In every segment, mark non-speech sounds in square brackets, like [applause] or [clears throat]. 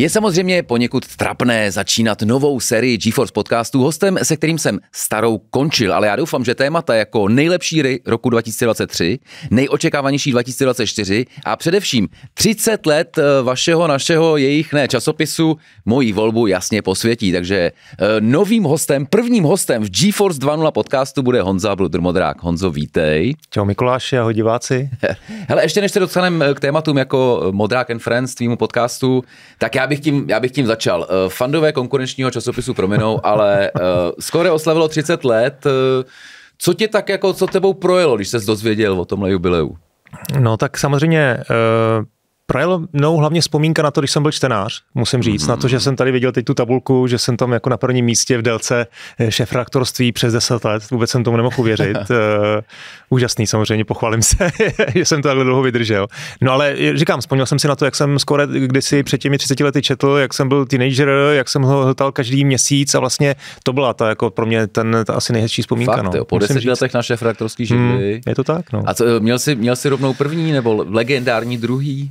Je samozřejmě poněkud trapné začínat novou sérii GeForce podcastů hostem, se kterým jsem starou končil, ale já doufám, že témata jako nejlepší hry roku 2023, nejočekávanější 2024 a především 30 let eh, vašeho, našeho, jejich ne, časopisu moji volbu jasně posvětí. Takže eh, novým hostem, prvním hostem v GeForce 2.0 podcastu bude Honza Bludrmodrák. Honzo, vítej. Čau Mikuláši, ahoj diváci. [laughs] Hele, ještě než se dostaneme k tématům jako Modrák and Friends, tvýmu podcastu, tak já bych tím, já bych tím začal. Eh, fandové konkurenčního časopisu prominou, ale uh, eh, skoro oslavilo 30 let. Eh, co tě tak jako, co tebou projelo, když jsi dozvěděl o tomhle jubileu? No tak samozřejmě uh projel mnou hlavně vzpomínka na to, když jsem byl čtenář, musím říct, mm-hmm. na to, že mhm. jsem tady viděl teď tu tabulku, že jsem tam jako na prvním místě v délce eh, šefraktorství přes 10 let, vůbec jsem tomu nemohl uvěřit. uh, [laughs] úžasný samozřejmě, pochvalím se, [laughs] že jsem to takhle dlouho vydržel. No ale eh, říkám, vzpomněl jsem si na to, jak jsem skoro kdysi před těmi 30 lety četl, jak jsem byl teenager, jak jsem ho hltal každý měsíc a vlastně to byla ta jako pro mě ten, ta asi nejhezčí vzpomínka. Fakt, no. jo, po musím 10 říct. letech na šef hmm, židli. hmm, je to tak, no. A co, měl jsi, měl jsi rovnou první nebo legendární druhý?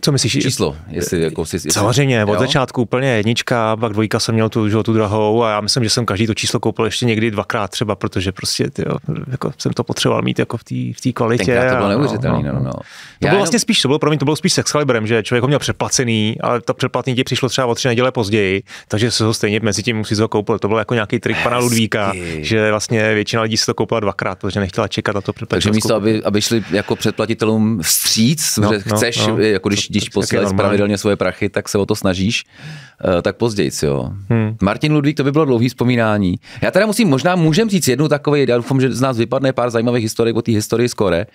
Co myslíš? Číslo, jestli jako si... Jestli, Samozřejmě, od jo? začátku úplně jednička, pak dvojka jsem měl tu, že, tu drahou a já myslím, že jsem každý to číslo koupil ještě někdy dvakrát třeba, protože prostě tyjo, jako jsem to potřeboval mít jako v té v tý kvalitě. Tenkrát to bylo neuvěřitelné, no, no, no. To já bylo jenom... vlastně spíš, to bylo pro mě, to bylo spíš s Excalibrem, že člověk ho měl přeplacený, ale to přeplatný ti přišlo třeba o tři neděle později, takže se ho stejně mezi tím musí ho koupil. To byl jako nějaký trik pana Ludvíka, že vlastně většina lidí si to koupila dvakrát, protože nechtěla čekat na to přeplatit. Takže místo, aby, aby šli jako předplatitelům vstříc, no, že no, chceš, no. jako když, když posíláš pravidelně svoje prachy, tak se o to snažíš, eh, tak později, jo. Hmm. Martin Ludvík, to by bylo dlouhý vzpomínání. Já teda musím, možná můžem říct jednu takovou, já doufám, že z nás vypadne pár zajímavých historik o té historii skore.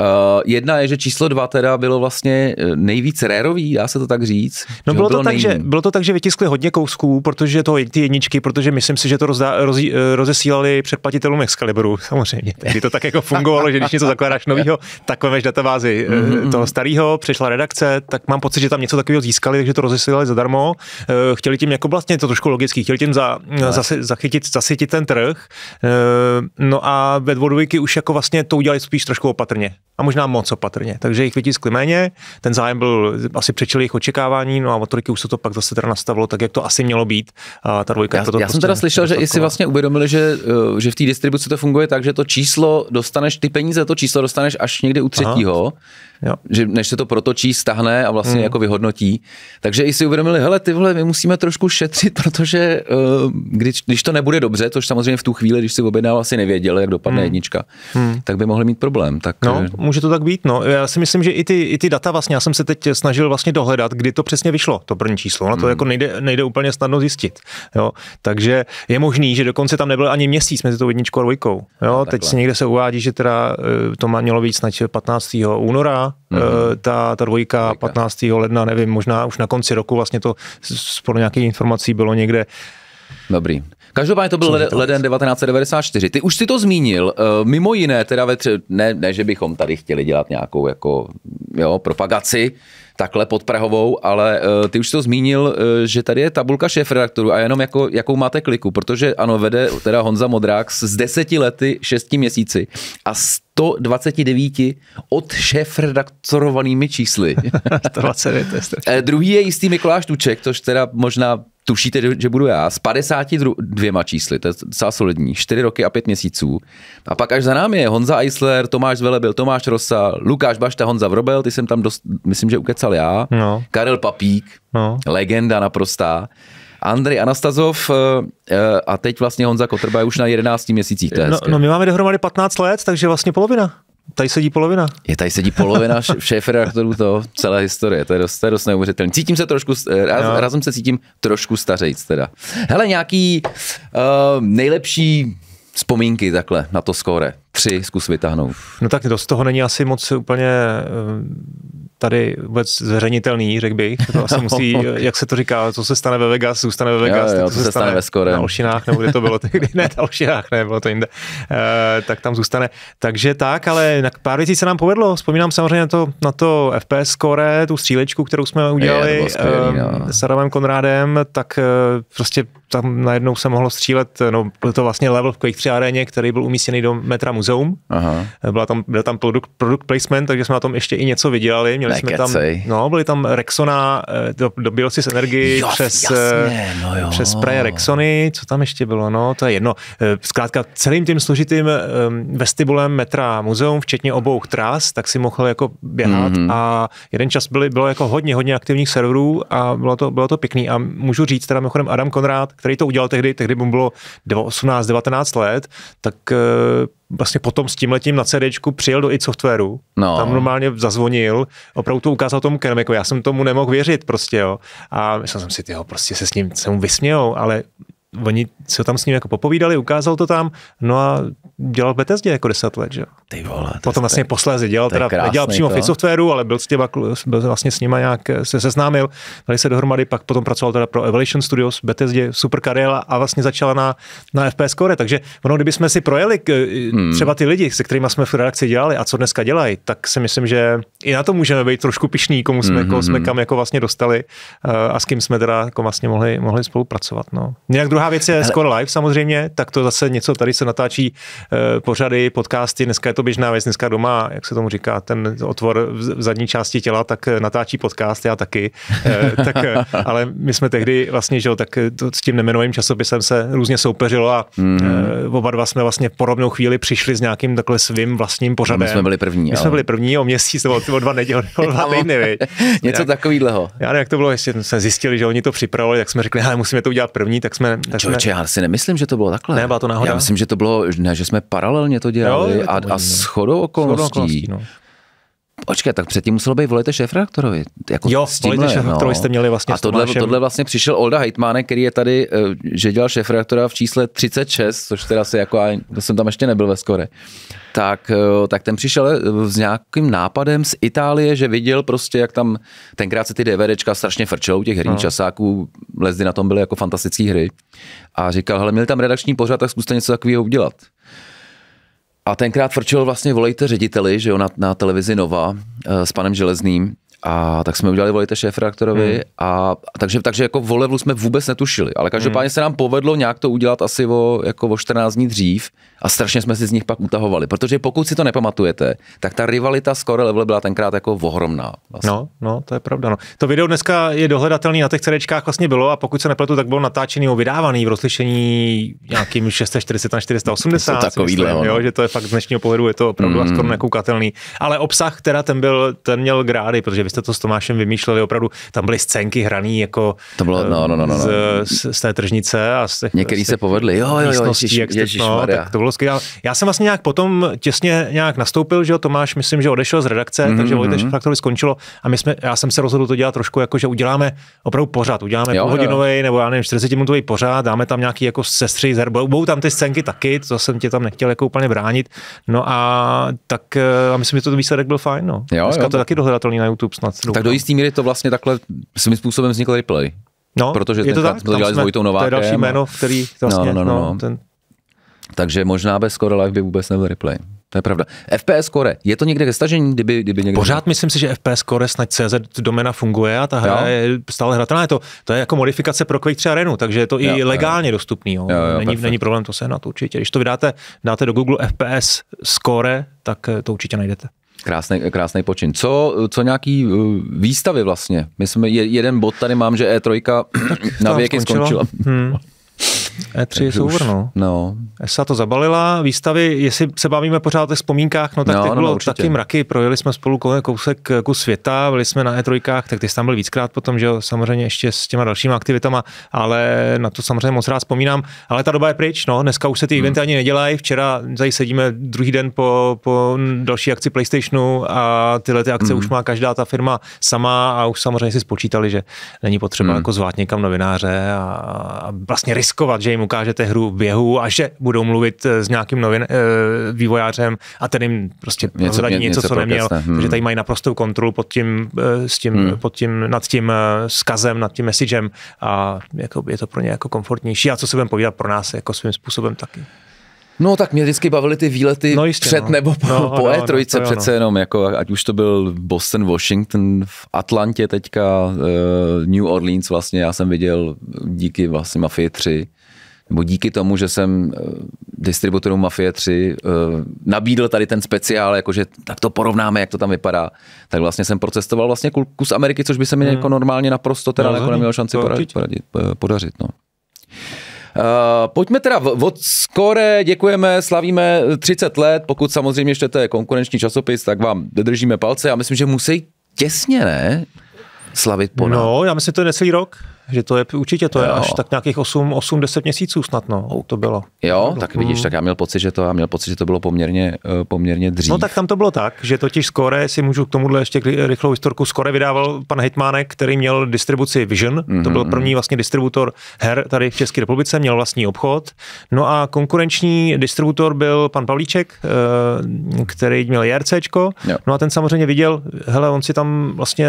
Uh, jedna je, že číslo dva teda bylo vlastně eh, nejvíc rérový, dá se to tak říct. No bylo, to bylo, tak, že, bylo to tak, že vytiskli hodně kousků, protože to ty jedničky, protože myslím si, že to rozdá, roz, rozesílali předplatitelům Excaliburu, samozřejmě. Tehdy to tak jako fungovalo, že když něco zakládáš nového, tak vemeš databázi mm-hmm. toho starého, přešla redakce, tak mám pocit, že tam něco takového získali, takže to rozesílali zadarmo. Eh, chtěli tím jako vlastně to trošku logický, chtěli tím za, eh, zase, zachytit, zasytit ten trh. Eh, no a ve Dvodvojky už jako vlastně to udělali spíš trošku opatrně a možná moc opatrně. Takže jich vytiskli méně, ten zájem byl asi přečil jejich očekávání, no a od trojky už se to pak zase teda nastavilo tak, jak to asi mělo být. A ta dvojka já, to, jako to já prostě jsem teda slyšel, že jsi vlastně uvědomili, že, že v té distribuci to funguje tak, že to číslo dostaneš, ty peníze to číslo dostaneš až někde u třetího. Aha. Jo. Že než se to protočí, stahne a vlastně mm. jako vyhodnotí. Takže i si uvědomili, hele, ty vole, my musíme trošku šetřit, [laughs] protože uh, když, když to nebude dobře, což samozřejmě v tu chvíli, když si objednal, asi nevěděl, jak dopadne mm. jednička, mm. tak by mohli mít problém. Tak, no, eh, může to tak být. No. Já si myslím, že i ty, i ty data vlastně, já jsem se teď snažil vlastně dohledat, kdy to přesně vyšlo, to první číslo. na to mm. jako nejde, nejde úplně snadno zjistit. Jo. Takže je možný, že dokonce tam nebyl ani měsíc mezi tou jedničkou a dvojkou. Jo. No, teď se někde se uvádí, že teda eh, to mělo být snad 15. února mm-hmm. ta, ta dvojka, dvojka 15. ledna, nevím, možná už na konci roku vlastně to spolu nějakých informací bylo někde. Dobrý. Každopádně to byl leden, leden 1994. Ty už si to zmínil, eh, mimo jiné, teda ve tře- ne, ne, že bychom tady chtěli dělat nějakou jako, jo, propagaci takhle pod Prahovou, ale uh, ty už to zmínil, uh, že tady je tabulka šéfredaktorů a jenom jako, jakou máte kliku, protože ano, vede teda Honza Modrák z deseti lety, šesti měsíci a 129 od šéfredaktorovanými čísly. 29, [laughs] to je strašný. Eh, druhý je jistý Mikuláš Tuček, což teda možná tušíte, že budu já, s 52 čísly, to je docela solidní, 4 roky a 5 měsíců. A pak až za námi je Honza Eisler, Tomáš Zvelebil, Tomáš Rosa, Lukáš Bašta, Honza Vrobel, ty jsem tam dost, myslím, že ukecal já, no. Karel Papík, no. legenda naprostá. Andrej Anastazov eh, eh, a teď vlastně Honza Kotrba je už na 11 měsících. To je no, no, my máme dohromady 15 let, takže vlastně polovina tady sedí polovina. Je tady sedí polovina [laughs] šéf redaktorů to celé historie, to je dost, to je dost neuvěřitelné. Cítím se trošku, eh, raz, no. razem se cítím trošku stařejc teda. Hele, nějaký uh, nejlepší vzpomínky takhle na to skóre. Tři zkus vytáhnout. No tak to z toho není asi moc úplně eh, tady vůbec zveřejnitelný, řekl bych. To asi [laughs] musí, jak se to říká, co se stane ve Vegas, zůstane ve Vegas, jo, jo, to, se, se stane, stane ve na Olšinách, nebo kde to bylo, tehdy ne, na Olšinách, ne, bylo to jinde, uh, tak tam zůstane. Takže tak, ale na pár věcí se nám povedlo. Vzpomínám samozřejmě na to, na to FPS score, tu střílečku, kterou jsme udělali je, skvělý, uh, s Adamem Konrádem, tak uh, prostě tam najednou se mohlo střílet, eh, no byl to vlastně level v Quake 3 aréně, který byl umístěný do metra muzeum. Aha. Eh, byla tam, byl tam product, product placement, takže jsme na tom ještě i něco vydělali. Měli Nekecej. jsme tam, no, byli tam Rexona, eh, do, dobíjel si z energii jo, přes, jasně, no jo. přes Praje Rexony, co tam ještě bylo, no, to je jedno. Zkrátka celým tím složitým ehm, vestibulem metra muzeum, včetně obou tras, tak si mohl jako běhat mm-hmm. a jeden čas byly, bylo jako hodně, hodně aktivních serverů a bylo to, bylo to pěkný a můžu říct, teda mimochodem Adam Konrád, který to udělal tehdy, tehdy mu bylo 18, 19 let, tak eh, vlastně potom s tím letím na CD přijel do i softwaru, no. tam normálně zazvonil, opravdu to ukázal tomu jako já jsem tomu nemohl věřit prostě, jo. A myslel jsem si, tyho, prostě se s ním se mu vysmějou, ale oni se tam s ním jako popovídali, ukázal to tam, no a dělal v Bethesdě jako deset let, že Ty vole. Potom vlastně posléze dělal, teda krásný, dělal přímo to. Free ale byl s těma, byl vlastně s nima nějak eh, se seznámil, dali se dohromady, pak potom pracoval teda pro Evolution Studios, Bethesdě, super kariéra a vlastně začala na, na FPS Core, takže ono, kdyby jsme si projeli k, eh, hmm. třeba ty lidi, se kterými jsme v redakci dělali a co dneska dělají, tak si myslím, že i na to můžeme být trošku pišní, komu jsme, hmm. komu jsme mm-hmm. kam jako vlastně dostali eh, a s kým jsme teda jako vlastně mohli, mohli spolupracovat. No. Nějak druhá věc je Hele. Score Live samozřejmě, tak to zase něco, tady se natáčí uh, pořady, podcasty, dneska je to běžná věc, dneska doma, jak se tomu říká, ten otvor v zadní části těla, tak eh, natáčí podcast, já taky. Uh, tak, [laughs] ale my jsme tehdy vlastně, že jo, tak to, s tím nemenovým časopisem se různě soupeřilo a mm. uh, oba dva jsme vlastně podobnou chvíli přišli s nějakým takhle svým vlastním pořadem. No, my jsme byli první. My ale... jsme byli první o měsíc nebo o dva neděle, o dva týdny, [laughs] Něco takového. Já nevím, jak to bylo, jestli jsme zjistili, že oni to připravili tak jsme řekli, ale musíme to udělat první, tak jsme tak Čověče, Ne já si nemyslím, že to bylo takhle. Ne, byla to náhoda. Já myslím, že to bylo, ne, že jsme paralelně to dělali jo, a, a shodou okolností, shodou okolností no. Počkej, tak předtím muselo být šéf redaktorovi. Jako jo, s tímhle, volejte šéfredaktorovi no. jste měli vlastně A tohle, tohle vlastně přišel Olda Heitmane, který je tady, eh, že dělal šéf redaktora v čísle 36, což teda si jako, já jsem tam ještě nebyl ve skore. Tak, eh, tak ten přišel eh, s nějakým nápadem z Itálie, že viděl prostě, jak tam tenkrát se ty DVDčka strašně frčou, těch herních no. časáků, lezdy na tom byly jako fantastické hry. A říkal, hele, měli tam redakční pořád, tak zkuste něco takového udělat. A tenkrát frčil vlastně Volejte řediteli, že jo, na, na televizi Nova eh, s panem Železným. A tak jsme udělali Volejte šéf redaktorovi, hmm. a, takže, takže jako levelu jsme vůbec netušili, ale každopádně hmm. se nám povedlo nějak to udělat asi o, jako o 14 dní dřív a strašně jsme si z nich pak utahovali, protože pokud si to nepamatujete, tak ta rivalita s Core Level byla tenkrát jako ohromná. Vlastně. No, no, to je pravda. No. To video dneska je dohledatelný na těch CDčkách vlastně bylo a pokud se nepletu, tak bylo natáčený o vydávaný v rozlišení nějakým 640 [laughs] na 480. To takový myslím, no. jo, no. že to je fakt z dnešního pohledu je to opravdu hmm. skoro nekoukatelný. Ale obsah která ten byl, ten měl grády, protože vy jste to s Tomášem vymýšleli opravdu, tam byly scénky hraný jako to bylo, no, no, no, no. no. Eh, z, z, té tržnice a z těch, Některý z těch se povedli, jo, jo, jo, ježiš, jak jste, ježiš, no, tak to bylo skvělé. Já jsem vlastně nějak potom těsně nějak nastoupil, že jo, Tomáš, myslím, že odešel z redakce, mm-hmm. takže Vojtech mm-hmm. Faktory skončilo a my jsme, já jsem se rozhodl to dělat trošku jako, že uděláme opravdu pořád, uděláme jo, půlhodinový jo. nebo já nevím, 40 minutový pořád, dáme tam nějaký jako sestry, budou tam ty scénky taky, to jsem tě tam nechtěl jako úplně bránit. No a tak eh, a myslím, že to výsledek byl fajn. No. Jo, Dneska jo, to taky dohledatelný na YouTube snad. Doufám. Tak do jisté míry to vlastně takhle svým způsobem vznikl replay. No, protože je to tak, to dělali jsme, s Vojtou Novákem. To je další jméno, který vlastně, no, no, vlastně, no, no, no. Ten... Takže možná bez Score Live by vůbec nebyl replay. To je pravda. FPS Core, je to někde ke stažení, kdyby, kdyby někde... Pořád myslím si, že FPS Core snad CZ domena funguje a ta hra jo. je stále hratelná. Je to, to je jako modifikace pro Quake 3 Arenu, takže je to jo, i legálně jo. dostupný. Jo. Jo, jo, není, perfect. není, problém to sehnat určitě. Když to vydáte, dáte do Google FPS Score, tak eh, to určitě najdete. Krásný, krásný počin. Co, co nějaký eh, výstavy vlastně? My jsme, jeden bod tady mám, že E3 na věky skončila. skončila. Hmm. E3 je souvor, no. no. ESA to zabalila, výstavy, jestli se bavíme pořád o těch vzpomínkách, no tak no, těch no, bylo no, taky mraky, projeli jsme spolu kousek ku jako světa, byli jsme na E3, tak ty jsi tam byl víckrát potom, že jo, samozřejmě ještě s těma dalšíma aktivitama, ale na to samozřejmě moc rád vzpomínám, ale ta doba je pryč, no, dneska už se ty hmm. eventy ani nedělají, včera tady sedíme druhý den po, po další akci PlayStationu a tyhle ty akce hmm. už má každá ta firma sama a už samozřejmě si spočítali, že není potřeba hmm. jako zvát někam novináře a, a vlastně riskovat, že že jim ukážete hru běhu a že budou mluvit eh, s nějakým novin, eh, vývojářem a ten jim prostě něco, něco, něco co neměl. Hmm. Takže tady mají naprostou kontrolu pod tím, eh, s tím, hmm. pod tím, nad tím skazem, nad tím messagem a jako je to pro ně jako komfortnější. A co se budeme povídat pro nás jako svým způsobem taky. No tak mě vždycky bavily ty výlety no, jistě, před no. nebo po, no, po no, E3 no, jo, přece no. jenom, jako ať už to byl Boston, Washington, v Atlantě teďka, uh, New Orleans vlastně, já jsem viděl díky vlastně Mafii 3, nebo díky tomu, že jsem eh, distributorům Mafie 3 eh, nabídl tady ten speciál, jakože tak to porovnáme, jak to tam vypadá, tak vlastně jsem procestoval vlastně kus Ameriky, což by se mi hmm. jako normálně naprosto teda no, jako neměl šanci poradit, poradit, eh, podařit. No. Uh, pojďme teda od skore, děkujeme, slavíme 30 let, pokud samozřejmě čtete konkurenční časopis, tak vám držíme palce, já myslím, že musí těsně, ne? Slavit po No, já myslím, to je necelý rok že to je, určitě to je až tak nějakých 8, 8 10 měsíců snad, no, to bylo. Jo, to bylo. tak vidíš, tak já měl pocit, že to, já měl pocit, že to bylo poměrně, eh, poměrně dřív. No tak tam to bylo tak, že totiž skore, si můžu k tomuhle ještě rychlou historku, skore vydával pan Hitmánek, který měl distribuci Vision, mm-hmm. to byl mhm, první mhm. vlastně distributor her tady v České republice, měl vlastní obchod. No a konkurenční distributor byl pan Pavlíček, eh, který měl JRCčko, jo. no a ten samozřejmě viděl, hele, on si tam vlastně,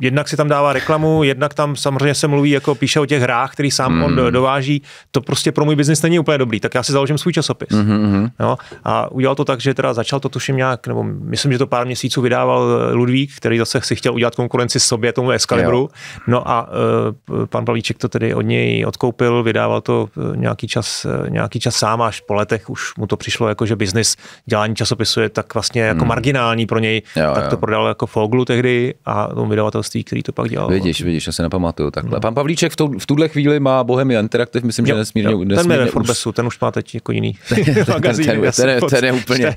jednak si tam dává reklamu, jednak tam samozřejmě se mluví, jako píše o těch hrách, který sám mm. on hmm. dováží, to prostě pro můj biznis není úplně dobrý, tak já si založím svůj časopis. Mm-hmm. Jo? A udělal to tak, že teda začal to tuším nějak, nebo myslím, že to pár měsíců vydával eh, Ludvík, který zase si chtěl udělat konkurenci sobě, tomu Excalibru. No a uh, pan Pavlíček to tedy od něj odkoupil, vydával to eh, nějaký čas, nějaký čas sám, až po letech už mu to přišlo, jako že biznis dělání časopisu je tak vlastně jako mm. marginální pro něj, jo, tak jo. to prodal jako Foglu tehdy a tomu vydavatelství, který to pak dělal. Vidíš, vidíš, já se nepamatuju takhle. No. Pan Pavlíček Havlíček v, tu, v tuhle chvíli má Bohemia Interactive, myslím, že nesmírně, jo, ten nesmírně Ten už... ten už má teď jako jiný [laughs] [laughs] ten, je úplně,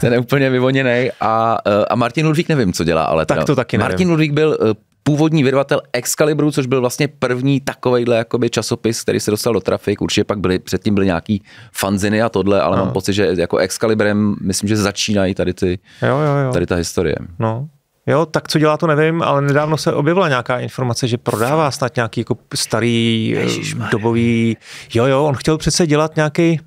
ten je úplně vyvoněný. A, eh, a Martin Ludvík nevím, co dělá, ale tak teda, to taky nevím. Martin Ludvík byl eh, původní vydavatel Excalibru, což byl vlastně první takovejhle jakoby časopis, který se dostal do trafik. Určitě pak byly, předtím byly nějaký fanziny a tohle, ale no. mám pocit, že jako Excalibrem, myslím, že začínají tady ty, jo, jo, jo. tady ta historie. No. Jo, tak co dělá, to nevím, ale nedávno se objevila nějaká informace, že prodává snad nějaký jako starý Ježišmarja. Eh, dobový... Jo, jo, on chtěl přece dělat nějaký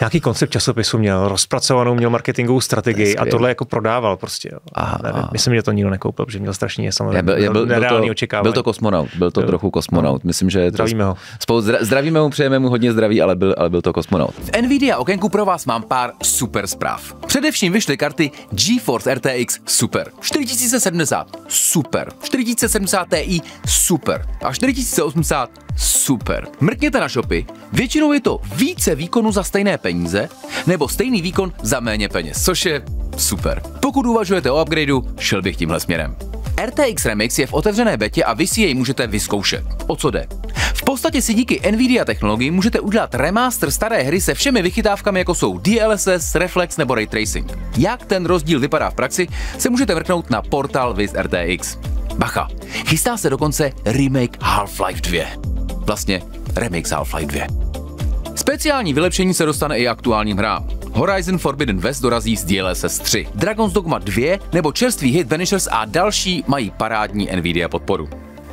nějaký koncept časopisu měl, rozpracovanou měl marketingovou strategii a tohle jako prodával prostě. Jo. Aha, Nevím, aha. myslím, že to nikdo nekoupil, protože měl strašně samozřejmě já byl, já byl, byl, to, očekávání. Byl to kosmonaut, byl to byl, trochu kosmonaut. No. Myslím, že zdravíme ho. Spolu, zdra, zdravíme mu, přejeme mu hodně zdraví, ale byl, ale byl to kosmonaut. V Nvidia okénku pro vás mám pár super zpráv. Především vyšly karty GeForce RTX Super, 4070 Super, 4070 Ti Super a 4080 super. Mrkněte na shopy, většinou je to více výkonu za stejné peníze, nebo stejný výkon za méně peněz, což je super. Pokud uvažujete o upgradeu, šel bych tímhle směrem. RTX Remix je v otevřené betě a vy si jej můžete vyzkoušet. O co jde? V podstatě si díky Nvidia technologii můžete udělat remaster staré hry se všemi vychytávkami, jako jsou DLSS, Reflex nebo Ray Tracing. Jak ten rozdíl vypadá v praxi, se můžete vrknout na portal Viz RTX. Bacha, chystá se dokonce remake Half-Life 2. Vlastně remix Half-Life 2. Speciální vylepšení se dostane i aktuálním hrám. Horizon Forbidden West dorazí z DLSS 3, Dragon's Dogma 2 nebo čerstvý hit Vanishers a další mají parádní Nvidia podporu.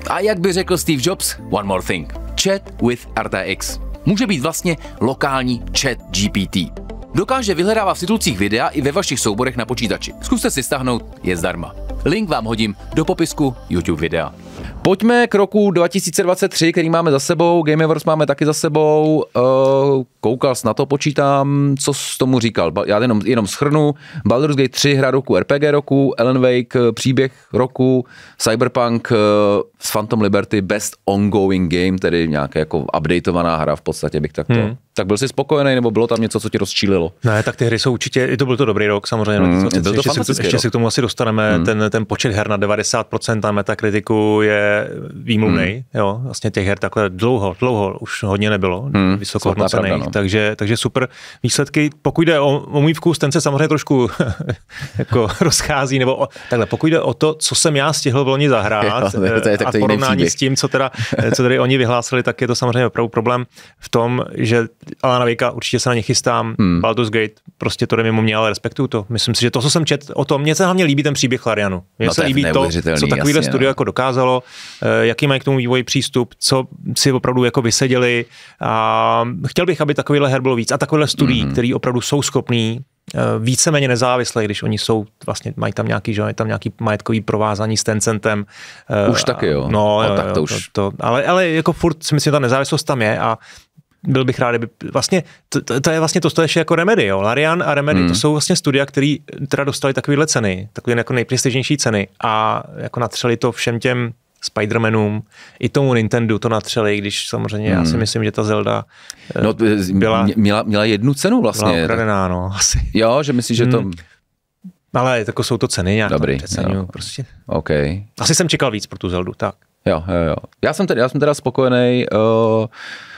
A jak by řekl Steve Jobs, one more thing. Chat with RTX. Může být vlastně lokální chat GPT. Dokáže vyhledávat v situacích videa i ve vašich souborech na počítači. Zkuste si stáhnout, je zdarma. Link vám hodím do popisku YouTube videa. Pojďme k roku 2023, který máme za sebou, Game Awards máme taky za sebou, eh, koukal na to, počítám, co s tomu říkal, já jenom, jenom schrnu, Baldur's Gate 3, hra roku, RPG roku, Ellen Wake, eh, příběh roku, Cyberpunk s eh, Phantom Liberty, best ongoing game, tedy nějaká jako updateovaná hra v podstatě bych takto. Hmm. Tak byl jsi spokojený, nebo bylo tam něco, co ti rozčílilo? Ne, tak ty hry jsou určitě, i to byl to dobrý rok samozřejmě. Hmm, byl to ještě, ještě rok. se k tomu asi dostaneme, hmm. ten, ten počet her na 90% na metakritiku je výmluvný. Hmm. Jo, vlastně těch her takhle dlouho, dlouho už hodně nebylo, hmm. vysokohodnocených, no. takže, takže super výsledky. Pokud jde o, o můj vkus, ten se samozřejmě trošku [laughs] jako [laughs] rozchází, nebo o, takhle, pokud jde o to, co jsem já stihl v loni zahrát [laughs] jo, to je, eh, tak a porovnání s tím, co teda, eh, co tady oni vyhlásili, tak je to samozřejmě opravdu problém v tom, že Alana Vika, určitě se na ně chystám, hmm. Baldur's Gate, prostě to jde mimo mě, ale respektuju to. Myslím si, že to, co jsem čet o tom, mně se hlavně líbí ten příběh Larianu. Mně no se to líbí to, co takovýhle jasně, studio no. jako dokázalo, eh, jaký mají k tomu vývoji přístup, co si opravdu jako vyseděli. A chtěl bych, aby takovýhle her bylo víc a takovýhle studií, mm-hmm. který opravdu jsou schopný eh, víceméně nezávislé, když oni jsou, vlastně mají tam nějaký, že, tam nějaký majetkový provázání s Tencentem. Eh, už taky jo. No, no jo, tak to jo, už. To, to, ale, ale jako furt si myslím, že ta nezávislost tam je a byl bych rád, kdyby, vlastně, to, to, je vlastně to, to ještě jako Remedy, jo. Larian a Remedy, hmm. to jsou vlastně studia, které teda dostali takovéhle ceny, takové jako nejprestižnější ceny a jako natřeli to všem těm Spider-Manům, i tomu Nintendo to natřeli, když samozřejmě hmm. já si hmm. myslím, že ta Zelda eh, no, byla... Měla, měla jednu cenu vlastně. Byla ukradená, no, [laughs] asi. Jo, že myslím, že to... Hmm. Ale jako jsou to ceny nějak, Dobrý, přeceňuju, prostě. Okay. Asi jsem čekal víc pro tu Zeldu, tak. Jo, jo, jo. Já jsem teda, já jsem teda spokojený. Uh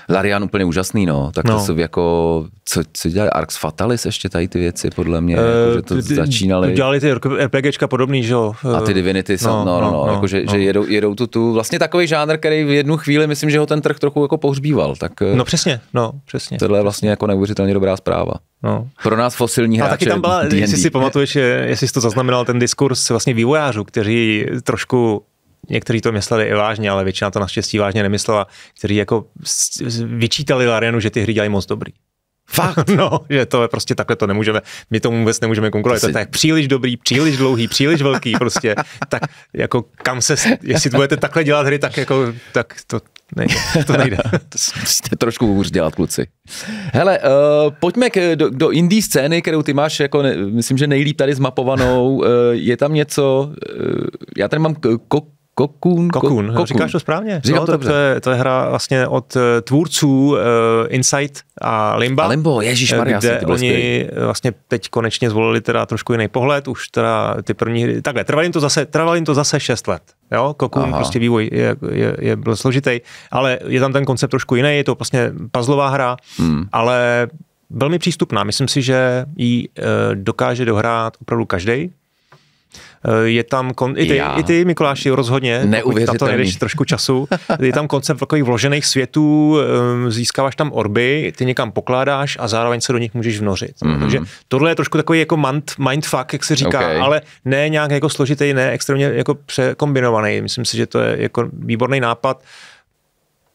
Larian úplně úžasný, no. Tak no. to jsou jako, co, co dělali Arx Fatalis ještě tady ty věci, podle mě, e, jako, že to ty, začínali. Dělali ty RPGčka podobný, že jo. A ty Divinity, no, no, no, no, no, jako, že, no. že jedou, jedou tu, tu, vlastně takový žánr, který v jednu chvíli, myslím, že ho ten trh trochu jako pohřbíval. Tak, eh, no přesně, no přesně. Tohle je vlastně jako neuvěřitelně dobrá zpráva. No. Pro nás fosilní hráče. A taky tam byla, D&D. jestli si pamatuješ, jestli jsi to zaznamenal, ten diskurs vlastně vývojářů, kteří trošku někteří to mysleli i vážně, ale většina to naštěstí vážně nemyslela, kteří jako vyčítali Larianu, že ty hry dělají moc dobrý. Fakt? [laughs] no, že to je prostě takhle to nemůžeme, my tomu vůbec nemůžeme konkurovat. To, to je tak příliš dobrý, příliš dlouhý, příliš velký prostě. tak jako kam se, jestli budete takhle dělat hry, tak jako, tak to, nejde, to nejde. [laughs] to musíte trošku hůř dělat, kluci. Hele, uh, pojďme k, do, do indie scény, kterou ty máš, jako ne, myslím, že nejlíp tady zmapovanou. Uh, je tam něco, uh, já tady mám k, k, Kokun. Kokun, Kokun. Eh, říkáš to správně. Říkám no, to, dobře. To, je, to je hra vlastně od eh, tvůrců uh, Insight a Limba. A Limbo, Ježíš Maria, kde ty oni vlastně teď konečně zvolili teda trošku jiný pohled, už teda ty první hry, takhle, trvalo jim to zase, trvalo jim to zase 6 let. Jo, Kokun, Aha. prostě vývoj je, je, je, byl složitý, ale je tam ten koncept trošku jiný, je to vlastně puzzlová hra, hmm. ale velmi přístupná. Myslím si, že ji e, dokáže dohrát opravdu každý. Eh, je tam, kon, i, ty, i ty Mikuláši rozhodně, tam to nejdeš trošku času, je tam koncept takových vložených světů, ehm, získáváš tam orby, ty někam pokládáš a zároveň se do nich můžeš vnořit. Mm-hmm. Takže tohle je trošku takový jako mindfuck, jak se říká, okay. ale ne nějak jako složitý, ne extrémně jako překombinovaný. Myslím si, že to je jako výborný nápad.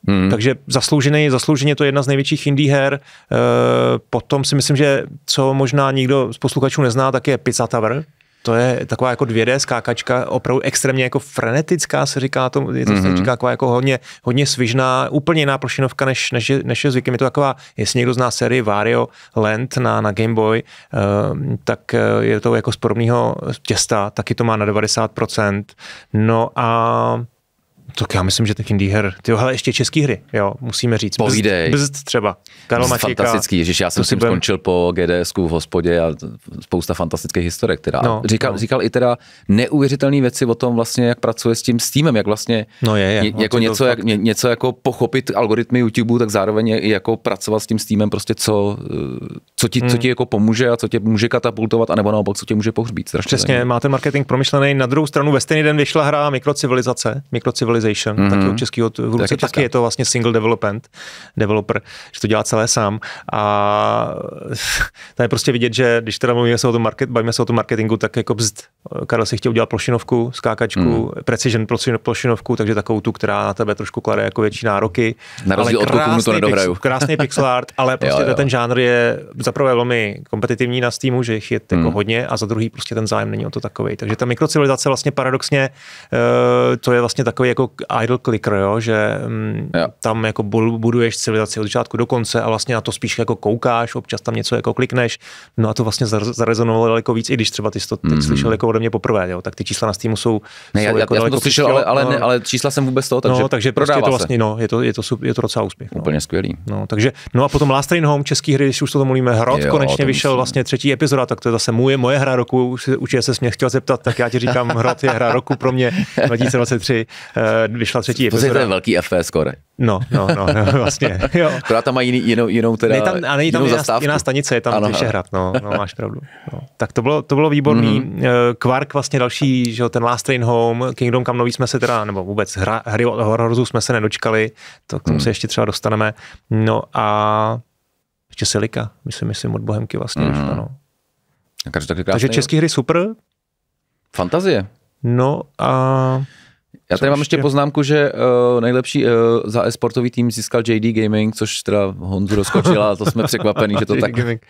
Hmm. Takže zasloužený, zaslouženě to je jedna z největších indie her. E, potom si myslím, že co možná nikdo z posluchačů nezná, tak je Pizza Tower to je taková jako 2D skákačka, opravdu extrémně jako frenetická se říká, to, je to mm-hmm. říká taková jako hodně, hodně svižná, úplně jiná plošinovka než, než, je, než je zvykem. Je to taková, jestli někdo zná sérii Vario Land na, na Game Boy, uh, tak eh, je to jako z podobného těsta, taky to má na 90%. No a tak já myslím, že těch indie her, ty hele, ještě české hry, jo, musíme říct. Povídej. Bzd, bzd třeba. Karol bzd, Mačíka, fantastický, Ježíš, já jsem si budem... skončil po GDS v hospodě a spousta fantastických historek. Teda. No, říkal, no. říkal, i teda neuvěřitelné věci o tom vlastně, jak pracuje s tím Steamem, jak vlastně no je, je, ně, no, jako něco, jak, ně, něco jako pochopit algoritmy YouTube, tak zároveň i jako pracovat s tím Steamem, prostě co, eh, co, ti, hmm. co ti jako pomůže a co tě může katapultovat, anebo naopak, co tě může pohřbít. Přesně, máte marketing promyšlený. Na druhou stranu ve stejný den vyšla hra Mikrocivilizace, Mikrocivilizace Organization, mm-hmm. taky od mhm. českého, v ruce taky, taky je to vlastně single development, developer, že to dělá celé sám a [laughs] tam je prostě vidět, že když teda mluvíme se o tom, market, bavíme se o tom marketingu, tak jako bzd, Karel si chtěl udělat plošinovku, skákačku, mm-hmm. precision plošinovku, takže takovou tu, která na tebe trošku klade jako větší nároky. Na rozdíl od krásný, to nedohraju. Pix, krásný [laughs] pixel art, ale prostě jo, jo. ten žánr je za prvé velmi kompetitivní na Steamu, že jich je jako mm. hodně a za druhý prostě ten zájem není o to takový. Takže ta mikrocivilizace vlastně paradoxně, eh, to je vlastně takový jako idle clicker, jo? že mm, jo. tam jako buduješ civilizaci od začátku do konce a vlastně na to spíš jako koukáš, občas tam něco jako klikneš, no a to vlastně zarezonovalo daleko víc, i když třeba ty jsi to teď mm-hmm. slyšel jako ode mě poprvé, jo? tak ty čísla na Steamu jsou, ne, jsou já, jako já, já jsem to slyšel, ale, ale, no, ne, ale, čísla jsem vůbec toho, takže No, takže prostě je to vlastně, se. no, je to, je to, je to docela úspěch. No. Úplně no. skvělý. No, takže, no a potom Last Train Home, český hry, když už to mluvíme, Hrot, jo, konečně vyšel vlastně třetí epizoda, tak to je zase moje, moje hra roku, určitě se mě chtěl zeptat, tak já ti říkám, Hrot je hra roku pro mě 2023. [laughs] Eh, vyšla třetí epizoda. to je ten velký FPS skore. No, no, no, no [laughs] vlastně. Jo. Která tam má jiný, jinou, jinou teda, tam, a není tam jiná, jiná stanice, je tam ano, hrad, no, no, máš pravdu. No. Tak to bylo, to bylo výborný. Mm-hmm. Quark vlastně další, že ten Last Train Home, Kingdom Come nový jsme se teda, nebo vůbec hra, hry od Horhorzů jsme se nedočkali, to k tomu mm. se mhm. ještě třeba dostaneme. No a ještě Silika, myslím, myslím od Bohemky vlastně mm-hmm. no. Takže, Takže hry super. Fantazie. No a já tady mám ještě poznámku, že uh, nejlepší uh, za e-sportový tým získal JD Gaming, což teda Honzu rozkočila, to jsme překvapení, že to [laughs] tak... Gaming.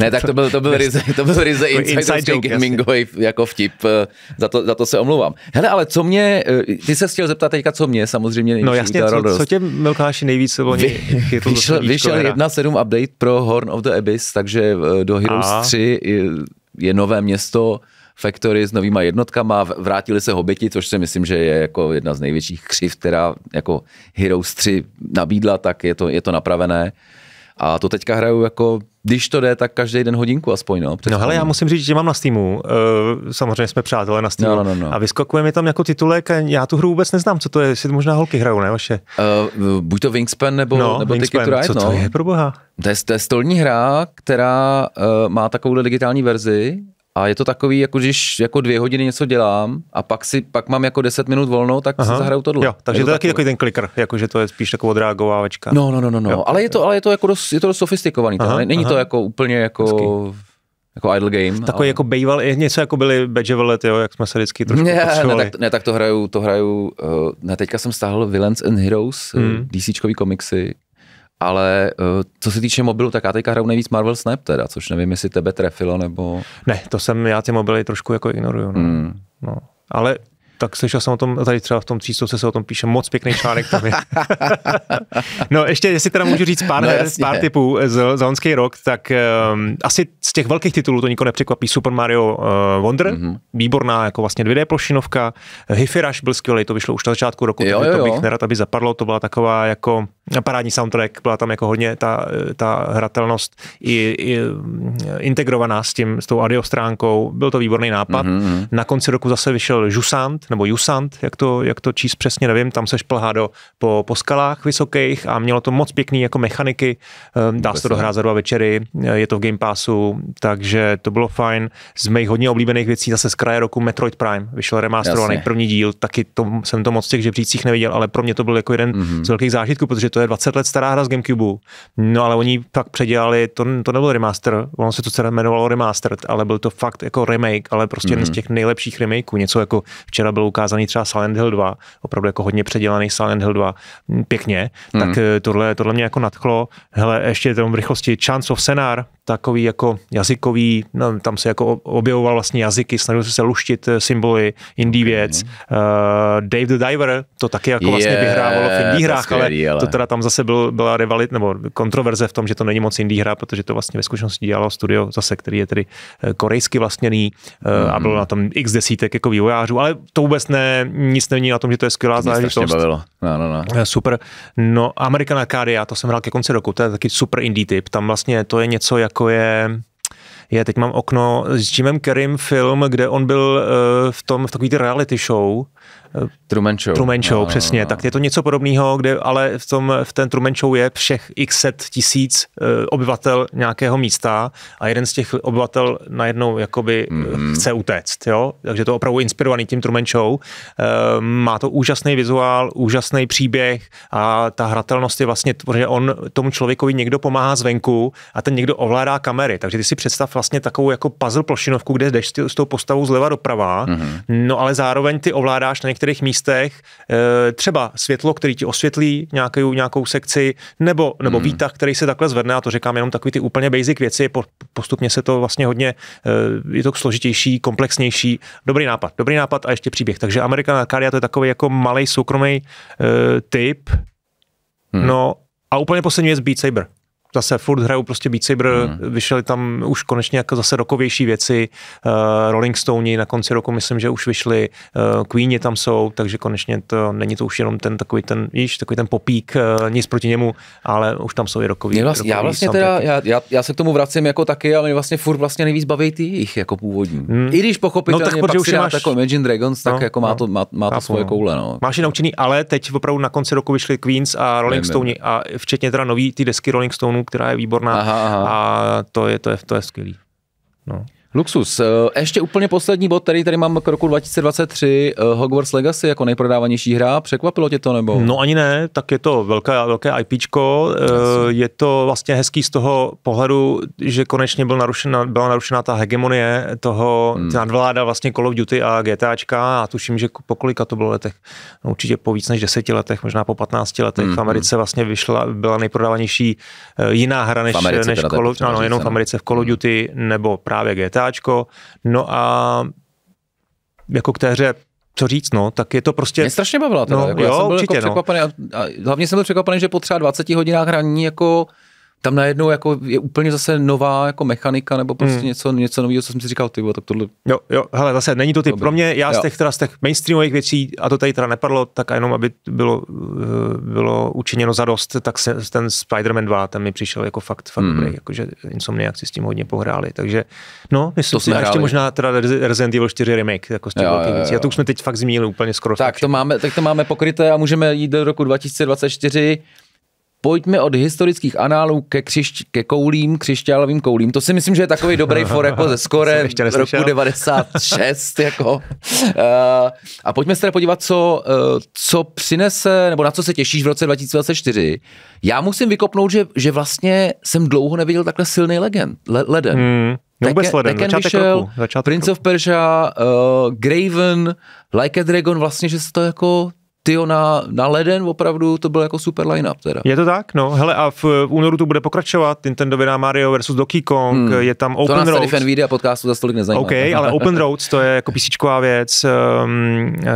Ne, tak to byl, to byl ryze, to byl ryze [laughs] jako inside, inside gamingový jako vtip, uh, za to, za to se omlouvám. Hele, ale co mě, uh, ty se chtěl zeptat teďka, co mě samozřejmě nejvíc No jasně, co, co tě Milkáši nejvíc se Vy, chytl Vyšel, vyšel 1.7 update pro Horn of the Abyss, takže uh, do Heroes A. 3 je, je nové město, Factory s novýma jednotkama, vrátili se Hobiti, což si myslím, že je jako jedna z největších křiv, která jako Heroes 3 nabídla, tak je to, je to napravené. A to teďka hraju jako, když to jde, tak každý den hodinku aspoň. No, no hele, já musím říct, že mám na Steamu. Eh, samozřejmě jsme přátelé na Steamu. No, no, no, no. A vyskakuje mi tam jako titulek, já tu hru vůbec neznám, co to je, jestli možná holky hrajou, ne vaše? Uh, buď to Wingspan nebo, no, nebo Wingspan, Ticket to Ride, co no. to je pro boha? To je, to je stolní hra, která uh, má takovou digitální verzi a je to takový, jako když jako dvě hodiny něco dělám a pak, si, pak mám jako deset minut volno, tak Aha. si zahraju tohle. Jo, takže je to, to taky takový jako ten klikr, jakože to je spíš taková odreagovávačka. No, no, no, no, no. ale, je to, ale je to jako dost, je to dost sofistikovaný. Aha, Není aha. to jako úplně jako... Hezký jako idle game. Takový ale... jako bejval, něco jako byly Badgevelet, jo, jak jsme se vždycky trošku ne, ne, tak, ne, tak to hraju, to hraju, uh, ne, teďka jsem stáhl Villains and Heroes, eh, hmm. DCčkový komiksy, ale eh, co se týče mobilu, tak já teďka hraju nejvíc Marvel Snap teda, což nevím, jestli tebe trefilo nebo... Ne, to jsem, já ty mobily trošku jako ignoruju. No. Mm. no. Ale tak slyšel jsem o tom, tady třeba v tom třístovce se o tom píše moc pěkný článek tam je. [laughs] no ještě, jestli teda můžu říct pár, no, pár typů z, z honský rok, tak um, asi z těch velkých titulů to nikoho nepřekvapí. Super Mario uh, Wonder, mm-hmm. výborná jako vlastně 2D plošinovka. Hi-Fi Rush byl skvělý, to vyšlo už na začátku roku, jo, jo, jo. to bych nerad, aby zapadlo, to byla taková jako parádní soundtrack, byla tam jako hodně ta, ta hratelnost i, i integrovaná s tím, s tou audio stránkou, byl to výborný nápad. Mm-hmm. Na konci roku zase vyšel Jusant, nebo Jusant, jak to, jak to číst přesně nevím, tam se šplhá do, po, po skalách vysokých a mělo to moc pěkný jako mechaniky, ehm, dá se to dohrát za dva večery, je to v Game Passu, takže to bylo fajn. Z mých hodně oblíbených věcí zase z kraje roku Metroid Prime, vyšel remasterovaný první díl, taky to, jsem to moc těch žebřících neviděl, ale pro mě to byl jako jeden mm-hmm. z velkých zážitků, protože to je 20 let stará hra z Gamecube. No ale oni pak předělali, to, to nebyl remaster, ono se to celé jmenovalo remaster, ale byl to fakt jako remake, ale prostě mm-hmm. jeden z mhm. těch nejlepších remakeů. Něco jako včera byl ukázaný třeba Silent Hill 2, opravdu jako hodně předělaný Silent Hill 2, mm, pěkně, mm-hmm. tak eh, tohle, tohle mě jako nadchlo. Hele, ještě tam v rychlosti Chance of Senar, takový jako jazykový, no, tam se jako objevoval vlastně jazyky, snažil se luštit eh, symboly, indie okay. věc. Uh, Dave the Diver, to taky jako vlastně vlastně vyhrávalo v indie hrách, ale to teda tam zase byl, byla rivalit, nebo kontroverze v tom, že to není moc indie hra, protože to vlastně ve zkušenosti dělalo studio zase, který je tedy eh, korejsky vlastněný mm a mhm. bylo na tom x desítek jako vývojářů, ale to vůbec ne, nic není na tom, že to je skvělá záležitost. bavilo. No, no, no. Eh, super. No, American Arcadia, to jsem hrál ke konci roku, to je taky super indie typ. Tam vlastně to je něco jako je je, teď mám okno s Jimem Kerim film, kde on byl uh, v tom, v takový ty reality show, Truman Show. Truman Show, no, no přesně. No, no. Tak je to něco podobného, kde ale v, tom, v ten Truman Show je všech x set tisíc eh, obyvatel nějakého místa a jeden z těch obyvatel najednou jakoby mm chce utéct. Jo? Takže to opravdu inspirovaný tím Truman Show. Eh, má to úžasný vizuál, úžasný příběh a ta hratelnost je vlastně, že on tomu člověkovi někdo pomáhá zvenku a ten někdo ovládá kamery. Takže ty si představ vlastně takovou jako puzzle plošinovku, kde jdeš s tou postavou zleva doprava, mm no ale zároveň ty ovládáš na některých místech eh, třeba světlo, který ti osvětlí nějakou, nějakou sekci, nebo, nebo hmm. výtah, který se takhle zvedne, a to říkám jenom takový ty úplně basic věci, postupně se to vlastně hodně, eh, je to složitější, komplexnější. Dobrý nápad, dobrý nápad a ještě příběh. Takže American Arcadia to je takový jako malý soukromý eh, typ, hmm. no a úplně poslední věc Beat Saber zase furt hrajou prostě Beat Saber, mm. vyšly tam už konečně jako zase rokovější věci, uh, Rolling Stone na konci roku myslím, že už vyšly, uh, Queeni tam jsou, takže konečně to není to už jenom ten takový ten, víš, takový ten popík, uh, nic proti němu, ale už tam jsou i rokový. vlastně, rokový já vlastně teda, já, já, já, se k tomu vracím jako taky, ale mě vlastně furt vlastně nejvíc baví ty jich jako původní. Mm. I když pochopitelně no, tak, pak už si máš... jako Imagine Dragons, tak no, jako má, no, to, má, má to svoje no. koule. No. Máš je naučený, ale teď opravdu na konci roku vyšly Queens a Rolling Stone a včetně teda nový ty desky Rolling Stone která je výborná aha, aha. a to je, to je, to je skvělý. No. Luxus. Eh, ještě úplně poslední bod, který tady mám k roku 2023, eh, Hogwarts Legacy jako nejprodávanější hra. Překvapilo tě to nebo? No ani ne, tak je to velká, velké IPčko. Eh, je to vlastně hezký z toho pohledu, že konečně byl narušena, byla narušena ta hegemonie toho, hmm. nadvláda vlastně Call of Duty a GTAčka a tuším, že po kolika to bylo letech, no, určitě po víc než deseti letech, možná po 15 letech hmm. v Americe hmm. vlastně vyšla, byla nejprodávanější jiná hra než, než Call of, ano, jenom v Americe v Call of hmm. Duty nebo právě GTA GTAčko. No a jako k té hře co říct, no, tak je to prostě... Mě strašně bavila teda, no, jako, jo, já jsem byl jako určitě, jako překvapený, no. a, a hlavně jsem byl překvapený, že po třeba 20 hodinách hraní jako tam najednou jako je úplně zase nová jako mechanika nebo prostě hmm. něco, něco nového, co jsem si říkal, ty tak tohle. Jo, jo, hele, zase není to ty. Pro mě, já jo. z těch, teda z těch mainstreamových věcí, a to tady teda nepadlo, tak jenom, aby bylo, eh, bylo učiněno za dost, tak se, ten Spider-Man 2, ten mi přišel jako fakt, fakt hmm. dobrý, jakože insomniak si s tím hodně pohráli, takže no, myslím to si, a ještě možná teda Resident Evil 4 remake, jako z těch jo, velkých jo, věcí, a to už jsme teď fakt zmínili úplně skoro. Tak to, máme, tak to máme pokryté a můžeme jít do roku 2024 pojďme od historických análů ke, křišť, ke koulím, křišťálovým koulím. To si myslím, že je takový dobrý for jako ze skore [laughs] roku 96. jako. Uh, [laughs] a pojďme se teda podívat, co, uh, co přinese, nebo na co se těšíš v roce 2024. Já musím vykopnout, že, že vlastně jsem dlouho neviděl takhle silný legend, le, leden. Hmm. No vůbec leden, Tekken začátek vyšel, roku. Začátek Prince roku. of Persia, uh, Graven, Like a Dragon, vlastně, že se to jako ty na, na leden opravdu to byl jako super line-up teda. Je to tak, no. Hele, a v, v únoru to bude pokračovat. Nintendo vydá Mario versus Donkey Kong, hmm. je tam Open to nás Roads. tady podcastu za stolik nezajímá. OK, ale Open Roads, to je jako písičková věc. Um, uh,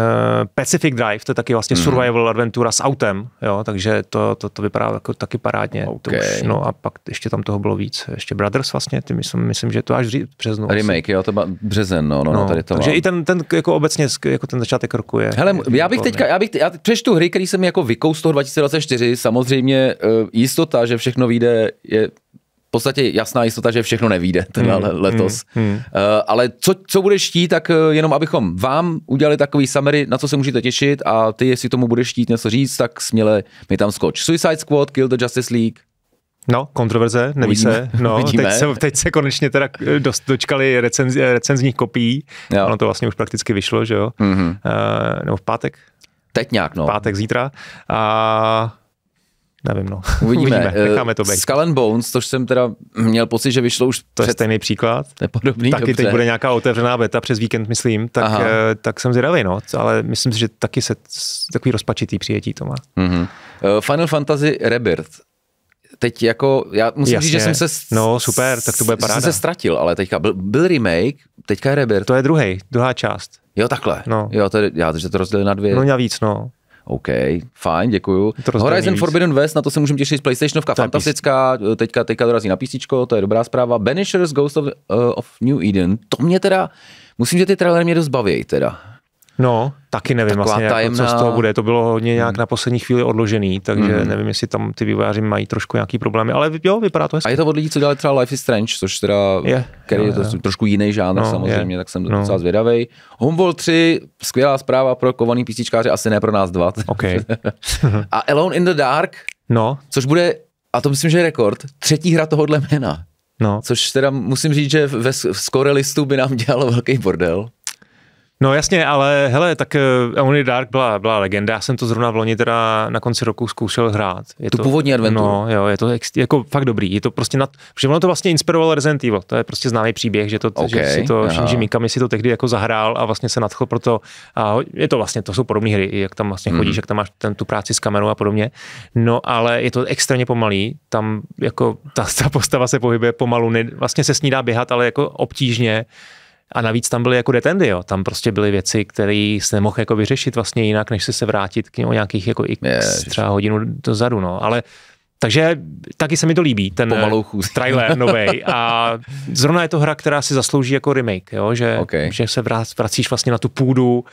Pacific Drive, to je taky vlastně hmm. survival adventura s autem, jo, takže to, to, to vypadá jako taky parádně. Okay. To už, no a pak ještě tam toho bylo víc. Ještě Brothers vlastně, ty myslím, myslím že to až v březnu. Remake, jo, to březen, no, no, no, no tady to Takže mám. i ten, ten jako obecně, jako ten začátek roku je. Hele, je já bych teďka, já bych já přečtu hry, které jsem jako vykou z toho 2024, samozřejmě eh, jistota, že všechno vyjde, je v podstatě jasná jistota, že všechno nevíde teda hmm, letos. Hmm, hmm. Uh, ale co, co bude štít, tak uh, jenom abychom vám udělali takový summary, na co se můžete těšit a ty, jestli tomu budeš štít něco říct, tak směle mi tam skoč. Suicide Squad, Kill the Justice League, No, kontroverze, neví se. No, [laughs] teď, se, teď se konečně teda dost dočkali recenz, recenzních kopií. Jo. Ono to vlastně už prakticky vyšlo, že jo? Mm-hmm. Uh, nebo v pátek? Teď nějak, no. Pátek, zítra. A Nevím, no. [laughs] Uvidíme. Uvidíme. Eh, to být. Skull and Bones, což jsem teda měl pocit, že vyšlo už To před... je stejný příklad. Nepodobný, Taky dobře. teď bude nějaká otevřená beta přes víkend, myslím, tak, Aha. Eh, tak jsem zvědavý, no. Ale myslím si, že taky se takový rozpačitý přijetí to má. Mm-hmm. Final Fantasy Rebirth. Teď jako, já musím Jasně. říct, že jsem se... No super, tak to bude paráda. Jsem se ztratil, ale teďka byl, byl remake, teďka je Rebirth. To je druhý, druhá část. Jo, takhle. No. Jo, to je, já, takže to rozdělili na dvě. No navíc, no. OK, fajn, děkuju. Horizon víc. Forbidden West, na to se můžeme těšit, PlayStationovka Tam fantastická, pís. teďka, teďka dorazí na PC, to je dobrá zpráva. Banishers Ghost of, uh, of New Eden, to mě teda, musím, že ty trailery mě dost baví teda. No, taky nevím vlastně, tajemná... jako, co z toho bude. To bylo hodně nějak hmm. na poslední chvíli odložený, takže hmm. nevím, jestli tam ty vývojáři mají trošku nějaký problémy, ale jo, vypadá to hezky. A je to od lidí, co dělali třeba Life is Strange, což teda, je, který je, je to je. trošku jiný žánr no, samozřejmě, je. tak jsem no. docela zvědavý. Humboldt 3, skvělá zpráva pro kovaný písničkáře, asi ne pro nás dva. Okay. [laughs] a Alone in the Dark, no. což bude, a to myslím, že je rekord, třetí hra tohohle jména. No. Což teda musím říct, že ve skore listu by nám dělalo velký bordel. No jasně, ale hele, tak uh, Only Dark byla, byla legenda, já jsem to zrovna v loni teda na konci roku zkoušel hrát. Je tu to, původní adventuru. No jo, je to ex, jako fakt dobrý, je to prostě nad, protože ono to vlastně inspirovalo Resident Evil, to je prostě známý příběh, že to, okay, že si to, aha. Shinji Mikami si to tehdy jako zahrál a vlastně se nadchl pro to, a je to vlastně, to jsou podobné hry, jak tam vlastně mm. chodíš, jak tam máš ten, tu práci s kamerou a podobně, no ale je to extrémně pomalý, tam jako ta, ta postava se pohybuje pomalu, ne, vlastně se s ní dá běhat, ale jako obtížně, a navíc tam byly jako detendy, jo. Tam prostě byly věci, které se nemohl jako vyřešit vlastně jinak, než si se vrátit k němu nějakých jako x Ježiš. třeba hodinu dozadu, no. Ale takže taky se mi to líbí, ten eh, trailer [laughs] nový. A zrovna je to hra, která si zaslouží jako remake, jo? Že, okay. že se vracíš vlastně na tu půdu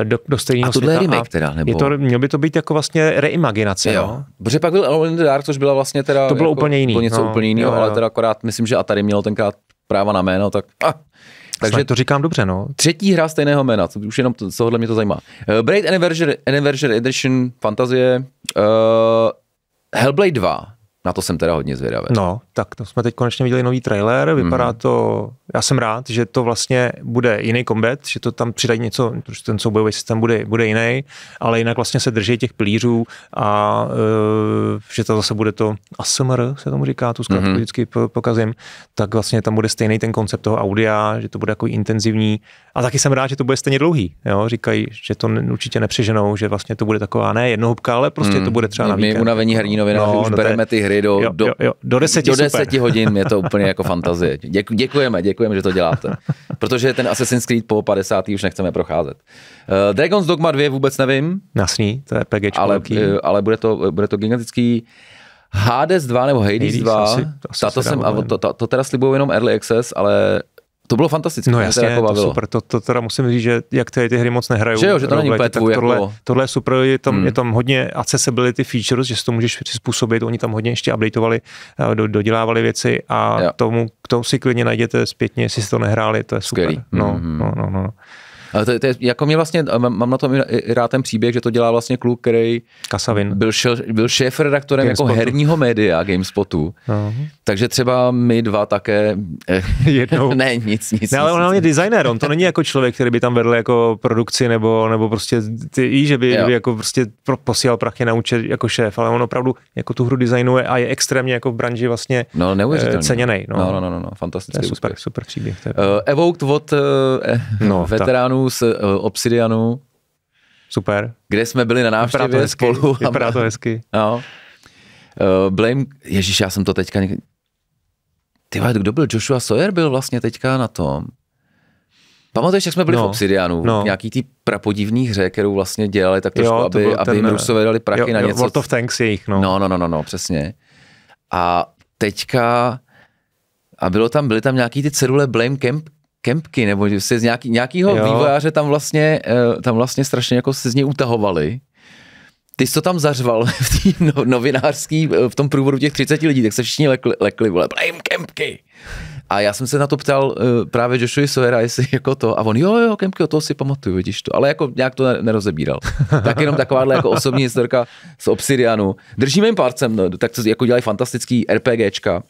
eh, do, do stejného A tohle je remake teda? Nebo? Je to, měl by to být jako vlastně reimaginace. Jo. No? Protože pak byl Alone in the Dark, což byla vlastně teda... To bylo jako, úplně jiný. Bylo něco no, úplně jiného, ale teda akorát myslím, že Atari měl tenkrát práva na jméno, tak... Ah takže to říkám dobře, no. Třetí hra stejného jména, co už jenom to, tohle mě to zajímá. Uh, Braid Anniversary, Anniversary Edition, Fantazie, uh, Hellblade 2, na to jsem teda hodně zvědavý. No, tak to jsme teď konečně viděli nový trailer, vypadá mm. to, já jsem rád, že to vlastně bude jiný kombat, že to tam přidají něco, protože ten soubojový systém bude, bude jiný, ale jinak vlastně se drží těch pilířů a uh, že to zase bude to ASMR, se tomu říká, tu zkrátku mm. vždycky pokazím, tak vlastně tam bude stejný ten koncept toho audia, že to bude jako intenzivní a taky jsem rád, že to bude stejně dlouhý. Jo? Říkají, že to určitě nepřeženou, že vlastně to bude taková ne jednohubka, ale prostě hmm. to bude třeba na víkend. My unavení herní novináři no, už no, bereme ty hry do, jo, do, jo, jo, do, deseti, do deseti hodin. Je to úplně jako fantazie. Děku, děkujeme, děkujeme, že to děláte. Protože ten Assassin's Creed po 50. už nechceme procházet. Uh, Dragon's Dogma 2 vůbec nevím. Nasní, to je PG. Ale, uh, ale bude, to, bude to gigantický. Hades 2 nebo Hades, Hades 2, asi, asi tato jsem, a to, to, to teda slibuju jenom Early Access, ale to bylo fantastické. No jasně, jako to super, to, to, teda musím říct, že jak ty, ty hry moc nehrajou. Že jo, že to není tak tvůj, tohle, jako... tohle, je super, je tam, hmm. je tam hodně accessibility features, že si to můžeš přizpůsobit, oni tam hodně ještě updateovali, eh, do, dodělávali věci a jo. tomu, k tomu si klidně najděte zpětně, jestli si to nehráli, to je super. Skvělý. No, mm-hmm. no, no, no, no. To, to je, jako mě vlastně, mám na tom i rád ten příběh, že to dělá vlastně kluk, který Kasavin. Byl, byl šéf redaktorem jako herního média GameSpotu. Uh-huh. Takže třeba my dva také... Eh, Jednou. [laughs] ne, nic, nic. Ne, ale on, je designér, on to není jako člověk, který by tam vedl jako produkci nebo, nebo prostě ty, že by, by jako prostě posílal prachy na účet jako šéf, ale on opravdu jako tu hru designuje a je extrémně jako v branži vlastně no, eh, no. ceněný. No. No, no, no, no, no, fantastický super, super příběh. Uh, Evoked od uh, no, [laughs] veteránů Obsidianu z uh, eh, Obsidianu. Super. Kde jsme byli na návštěvě to hezky, spolu. [laughs] Vypadá to hezky. No. Uh, eh, Blame, ježíš, já jsem to teďka... Někde... Ty kdo byl? Joshua Sawyer byl vlastně teďka na tom. Pamatuješ, jak jsme byli no, v Obsidianu, no. nějaký ty prapodivný hře, kterou vlastně dělali tak trošku, jo, to aby, ten, aby jim Rusové dali prachy jo, na něco. World of Tanks jejich, no. No, no, no, no, no, přesně. A teďka, a bylo tam, byly tam nějaký ty cedule Blame Camp kempky, nebo se z nějaký, nějakého jo. vývojáře tam vlastně, eh, tam vlastně strašně jako se z něj utahovali. Ty jsi to tam zařval [laughs] v té no, novinářský, eh, v tom průvodu těch 30 lidí, tak se všichni lekli, lekli vole, blame kempky. A já jsem se na to ptal uh, právě Joshua Sojera, jestli jako to, a on, jo, jo, Kemky, o toho si pamatuju, vidíš to, ale jako nějak to nerozebíral. [laughs] tak jenom takováhle jako osobní historka z Obsidianu. Držíme jim palcem, no, tak to jako dělají fantastický RPGčka. Uh,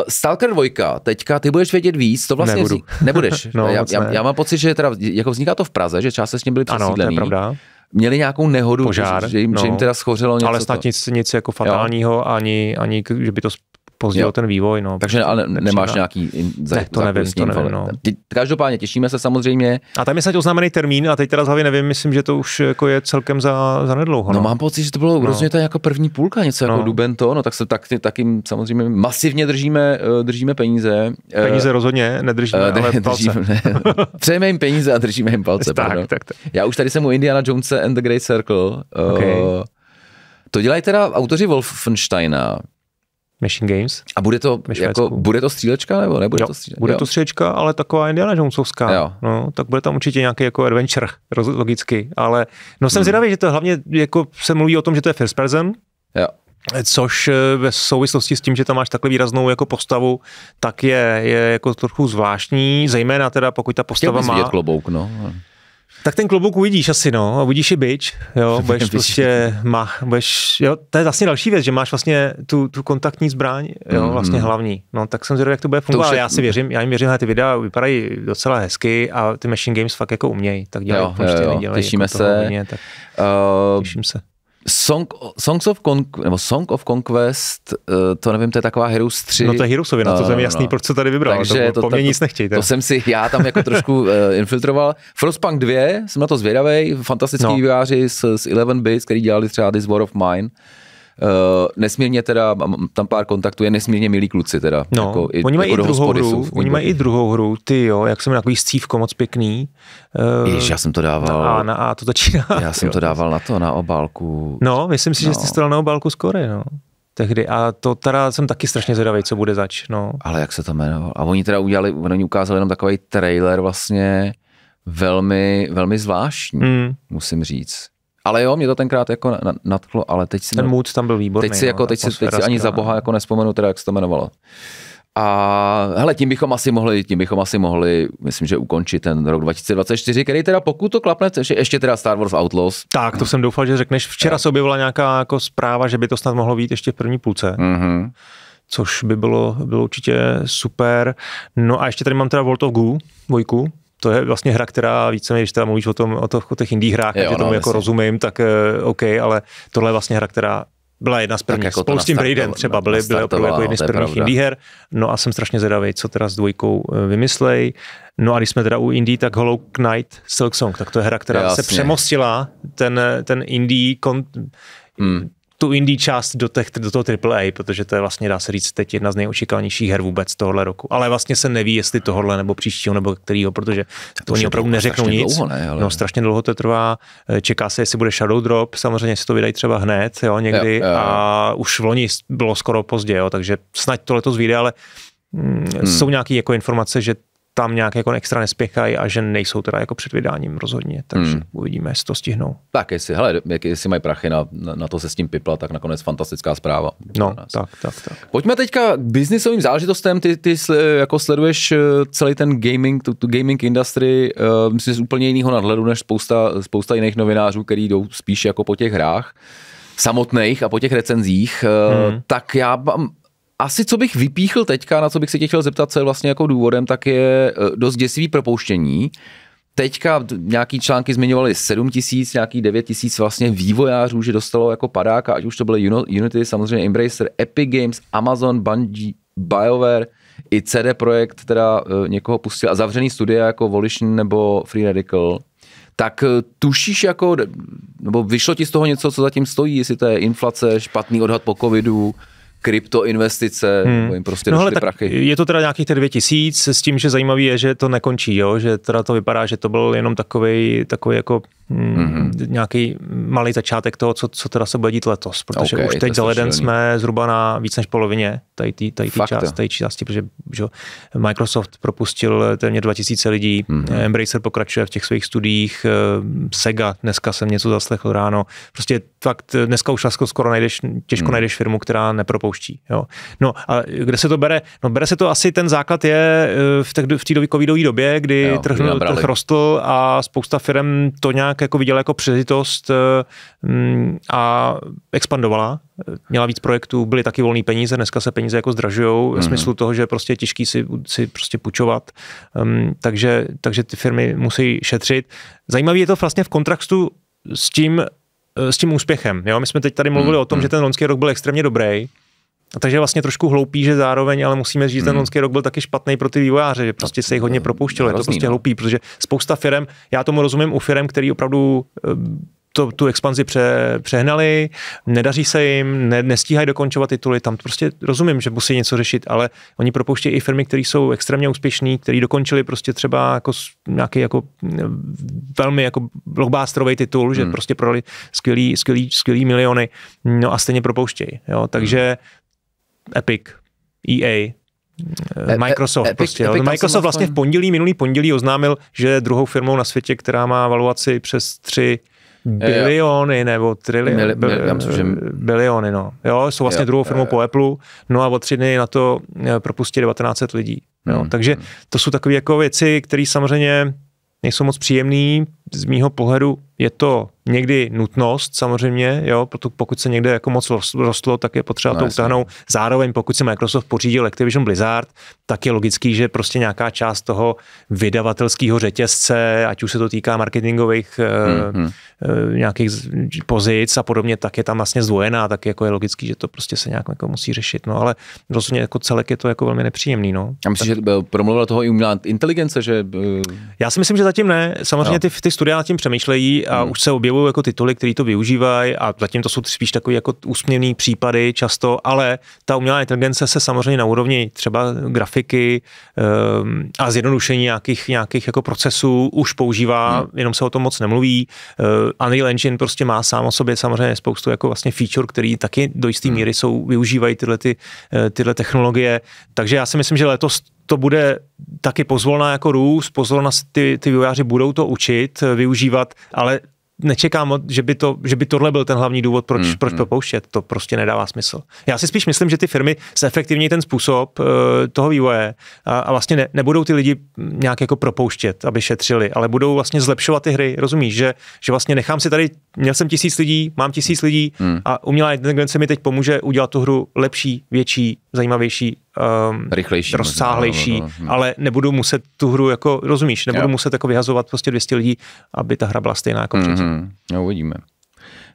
eh, Stalker 2, teďka, ty budeš vědět víc, to vlastně Nebudu. Vzni- nebudeš. [laughs] No, no, já, já, ne. já, mám pocit, že teda, jako vzniká to v Praze, že s ním byli přesídlený. Ano, to je pravda měli nějakou nehodu, Požár, že, že, jim, no, že jim teda schořelo něco. Ale snad to. nic, nic jako fatálního, ani, ani že by to později jo. ten vývoj. No, Takže ale nemáš nějaký za, ne, to nevím, to nevím, no. Ty, Každopádně těšíme se samozřejmě. A tam je snad oznámený termín a teď teda z hlavy nevím, myslím, že to už jako je celkem za, za nedlouho. No. no. mám pocit, že to bylo no. hrozně jako první půlka, něco jako no. jako duben to, no tak se tak, tak jim samozřejmě masivně držíme, eh, držíme peníze. Eh, peníze rozhodně nedržíme, uh, ne, ale Držíme, ne. [laughs] Přejeme jim peníze a držíme jim palce. [laughs] tak, pardon. tak, tak. Já už tady jsem u Indiana Jonesa and the Great Circle. Okay. Uh, to dělají teda autoři Wolfensteina, Machine Games. A bude to, jako, bude to střílečka nebo nebude jo, to střílečka? Bude jo. to střílečka, ale taková Indiana Jonesovská. Jo. No, tak bude tam určitě nějaký jako adventure, logicky. Ale no jsem hmm. zvědavý, že to hlavně jako se mluví o tom, že to je first person. Jo. Což eh, ve souvislosti s tím, že tam máš takhle výraznou jako postavu, tak je, je jako trochu zvláštní, zejména teda pokud ta postava má... klobouk, no. Tak ten klobouk uvidíš asi, no, a uvidíš i byč, jo, [laughs] budeš prostě, má, budeš, jo, to je vlastně další věc, že máš vlastně tu, tu kontaktní zbraň, jo, mm-hmm. vlastně mm hlavní, no, tak jsem zvědavý, jak to bude fungovat, je... já si věřím, já jim věřím, ty videa vypadají docela hezky a ty Machine Games fakt jako umějí, tak dělají, jo, prostě jo, jo. těšíme jako se, umějí, tak uh, těším se. Song, Songs of con, nebo Song of Conquest, eh, to nevím, to je taková Heroes 3. No to je Heroesovina, no, to jsem no, jasný, no. proč se tady vybral, Takže to, to po mě nic nechtějte. To jsem si já tam jako trošku uh, infiltroval. Frostpunk 2, jsem na to zvědavý, fantastický no. výváři z, z 11 Bits, který dělali třeba This War of Mine, Eh, nesmírně teda, tam pár kontaktů, je nesmírně milí kluci teda. No, jako i, oni mají jako i druhou hru, jsou, oni mají i druhou hru, ty jo, jak jsem takový scívko moc pěkný. Uh, eh, Jež, já jsem to dával. Na A, na A to začíná. [laughs] Já jsem jo. to dával na to, na obálku. No, myslím si, no. že jste to na obálku skoro, no tehdy. A to teda jsem taky strašně zvědavý, co bude zač. No. Ale jak se to jmenovalo? A oni teda udělali, oni ukázali jenom takový trailer vlastně velmi, velmi zvláštní, mm. musím říct. Ale jo, mě to tenkrát jako nadchlo, ale teď si... Ten můd tam byl výborný. Teď si, no, jako, teď, si, teď si ani za boha jako nespomenu teda, jak se to jmenovalo. A hele, tím bychom asi mohli, tím bychom asi mohli, myslím, že ukončit ten rok 2024, který teda pokud to klapne, je ještě teda Star Wars Outlaws. Tak, to jsem doufal, že řekneš. Včera tak. se objevila nějaká jako zpráva, že by to snad mohlo být ještě v první půlce. Mm-hmm. Což by bylo, bylo určitě super. No a ještě tady mám teda World of Goo, dvojku to je vlastně hra, která víceméně, když teda mluvíš o, tom, o, to, o těch indie hrách, jo, no, tomu jako rozumím, tak eh, OK, ale tohle je vlastně hra, která byla jedna z prvních. Jako Spolu s tím Braidem třeba byly, byly opravdu jako jedny z prvních pravda. indie her. No a jsem strašně zvědavý, co teda s dvojkou eh, vymyslej. No a když jsme teda u indie, tak Hollow Knight Silksong, tak to je hra, která Jasně. se přemostila ten, eh, ten indie kont- hmm tu indie část do, těch, do toho AAA, protože to je vlastně, dá se říct, teď jedna z nejočekávanějších her vůbec tohohle roku. Ale vlastně se neví, jestli tohohle nebo příštího nebo kterýho, protože to, to oni opravdu neřeknou nic. Dlouho, ne, ale... No, strašně dlouho to trvá. Eh, čeká se, jestli bude Shadow Drop, samozřejmě si to vydají třeba hned, jo, někdy. Jo, jo. A už v loni bylo skoro pozdě, jo, takže snad to letos vyjde, ale mm, Hmm. Jsou nějaké jako informace, že tam nějak jako extra nespěchají a že nejsou teda jako před vydáním rozhodně, takže hmm. uvidíme, jestli to stihnou. Tak jestli, hele, jak, jestli mají prachy na, na, na to se s tím pipla, tak nakonec fantastická zpráva. No, tak, tak, tak. Pojďme teďka k biznisovým záležitostem, ty, ty jako sleduješ eh, celý ten gaming, tu, tu gaming industry, uh, myslím, z úplně jiného nadhledu než spousta, spousta jiných novinářů, který jdou spíš jako po těch hrách samotných a po těch recenzích, eh, hmm. tak já mám asi, co bych vypíchl teďka, na co bych se tě chtěl zeptat, co je vlastně jako důvodem, tak je e, dost děsivý propouštění. Teďka nějaký články zmiňovaly 7 tisíc, nějaký 9 tisíc vlastně vývojářů, že dostalo jako padáka, ať už to byly Unity, samozřejmě Embracer, Epic Games, Amazon, Bungie, BioWare, i CD Projekt teda e, někoho pustil a zavřený studia jako Volition nebo Free Radical. Tak e, tušíš jako, nebo vyšlo ti z toho něco, co zatím stojí, jestli to je inflace, špatný odhad po covidu, kryptoinvestice, hmm. nebo jim prostě no, ale tak prachy. Je to teda nějakých 9 tisíc s tím, že zajímavý je, že to nekončí, jo? že teda to vypadá, že to byl jenom takový, takový jako Mm-hmm. mm-hmm. nějaký malý začátek toho, co, co teda se bude dít letos, protože okay, už teď za leden jsme zhruba na víc než polovině tady té tý část, tady části, protože že Microsoft propustil téměř 2000 lidí, mm-hmm. Eh, Embracer pokračuje v těch svých studiích, eh, Sega, dneska jsem něco zaslechl ráno, prostě fakt eh, dneska už skoro najdeš, těžko mm. najdeš firmu, která nepropouští. Jo. No a kde se to bere? No bere se to asi, ten základ je v té, v covidové době, kdy jo, trh, kdy trh rostl a spousta firm to nějak nějak jako viděla jako přezitost eh, mm, a expandovala. Měla víc projektů, byly taky volné peníze, dneska se peníze jako zdražují, hmm. v smyslu toho, že prostě je těžký si, si prostě půjčovat, um, takže, takže ty firmy musí šetřit. Zajímavé je to vlastně v kontrastu s tím, eh, s tím úspěchem. Jo? My jsme teď tady mluvili hmm. o tom, že mhm. ten loňský rok byl extrémně dobrý, a takže vlastně trošku hloupý, že zároveň, ale musíme říct, že hmm. ten loňský rok byl taky špatný pro ty vývojáře, že prostě se jich hodně propouštělo. Je to prostě no. hloupý, protože spousta firm, já tomu rozumím u firm, který opravdu eh, to, tu expanzi pře, přehnali, nedaří se jim, ne, nestíhají dokončovat tituly, tam prostě rozumím, že musí něco řešit, ale oni propouštějí i firmy, které jsou extrémně úspěšné, které dokončili prostě třeba jako nějaký jako eh, velmi jako blockbusterový titul, hmm. že prostě prodali skvělý, skvělý, skvělý miliony, no a stejně propouštějí, jo, takže hmm Epic, EA, e- eh, Microsoft e- Epic, prostě. Epic, Microsoft vlastně v pondělí, minulý pondělí oznámil, že je druhou firmou na světě, která má valuaci přes 3 biliony nebo triliony. Že... Biliony, no. Jo, jsou vlastně jo, druhou firmou jo, jo. po Apple, no a o tři dny na to eh, propustí 1900 lidí. Jo. Hmm, Takže hmm. to jsou takové jako věci, které samozřejmě nejsou moc příjemný. Z mýho pohledu je to někdy nutnost samozřejmě, jo, proto pokud se někde jako moc rostlo, tak je potřeba no, to utáhnout. Zároveň pokud si Microsoft pořídil Activision Blizzard, tak je logický, že prostě nějaká část toho vydavatelského řetězce, ať už se to týká marketingových mm-hmm Eh, nějakých pozic a podobně, tak je tam vlastně zdvojená, tak jako je logický, že to prostě se nějak jako musí řešit. No ale rozhodně jako celek je to jako velmi nepříjemný. No. A myslím, tak... že eh, promluvila toho i umělá inteligence, že... Eh, Já si myslím, že zatím ne. Samozřejmě no. ty, ty studia nad tím přemýšlejí a hmm. už se objevují jako tituly, které to využívají a zatím to jsou spíš takové jako úsměvný případy často, ale ta umělá inteligence se samozřejmě na úrovni třeba grafiky um, a zjednodušení nějakých, nějakých jako procesů už používá, hmm. jenom se o tom moc nemluví. Uh, Unreal Engine prostě má sám o sobě samozřejmě spoustu jako vlastně feature, který taky do jisté hmm. míry jsou, využívají tyhle, ty, eh, tyhle technologie. Takže já si myslím, že letos to bude taky pozvolna jako růst, pozvolna ty, ty vývojáři budou to učit, eh, využívat, ale nečekám, že by, to, že by tohle byl ten hlavní důvod, proč, hmm, proč propouštět. Hmm. To prostě nedává smysl. Já si spíš myslím, že ty firmy zefektivní ten způsob uh, toho vývoje a, a vlastně ne, nebudou ty lidi nějak jako propouštět, aby šetřili, ale budou vlastně zlepšovat ty hry. Rozumíš, že, že vlastně nechám si tady, měl jsem tisíc lidí, mám tisíc lidí hmm. a umělá inteligence mi teď pomůže udělat tu hru lepší, větší, zajímavější, Ehm, Rychlejší, rozsáhlejší, možná, no, no, no. ale nebudu muset tu hru, jako rozumíš, nebudu jo. muset jako vyhazovat prostě 200 lidí, aby ta hra byla stejná jako předtím. Mm-hmm. No, uvidíme.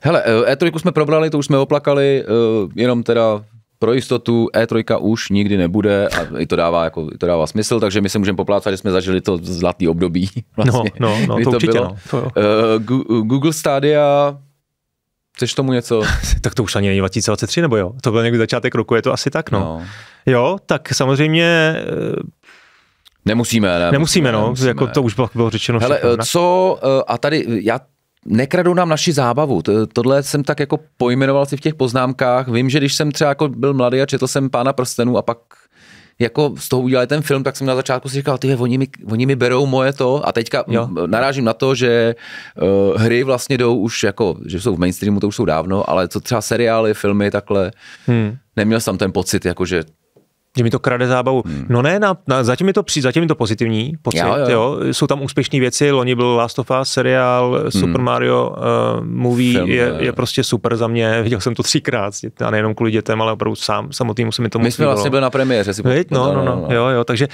Hele, E3 eh, e jsme probrali, to už jsme oplakali, eh, jenom teda pro jistotu E3 už nikdy nebude a i to dává, jako, i to dává smysl, takže my se můžeme poplácat, že jsme zažili to zlatý období. [laughs] No, vlastně, no, no, no to, to určitě, bylo. No, to eh, Google Stadia Chceš tomu něco? [laughs] tak to už ani není 2023, nebo jo? To byl někdy začátek roku, je to asi tak, no. no. Jo, tak samozřejmě eh, Nemusíme, ne, nemusíme, nemusíme, no, nemusíme. jako to už bylo, bylo řečeno. Hele, všechno, co, eh, a tady, já nekradou nám naši zábavu. Tohle jsem tak jako pojmenoval si v těch poznámkách. Vím, že když jsem třeba jako byl mladý a četl jsem Pána prstenů a pak jako z toho udělali ten film, tak jsem na začátku si říkal, ty oni mi, oni mi berou moje to a teďka jo. narážím na to, že uh, hry vlastně jdou už jako, že jsou v mainstreamu, to už jsou dávno, ale co třeba seriály, filmy, takhle, hmm. neměl jsem ten pocit, jako že že mi to krade zábavu. Hmm. No ne, na, na, zatím, je to, při, zatím je to pozitivní pocit, jo, jo. jo. Jsou tam úspěšné věci, loni byl Last of Us, seriál, hmm. Super Mario uh, movie Film, je, je, prostě super za mě, viděl jsem to třikrát, a nejenom kvůli dětem, ale opravdu sám, samotným se mi to My jsme vlastně byli na premiéře. Si no, no, no, no, jo, jo, takže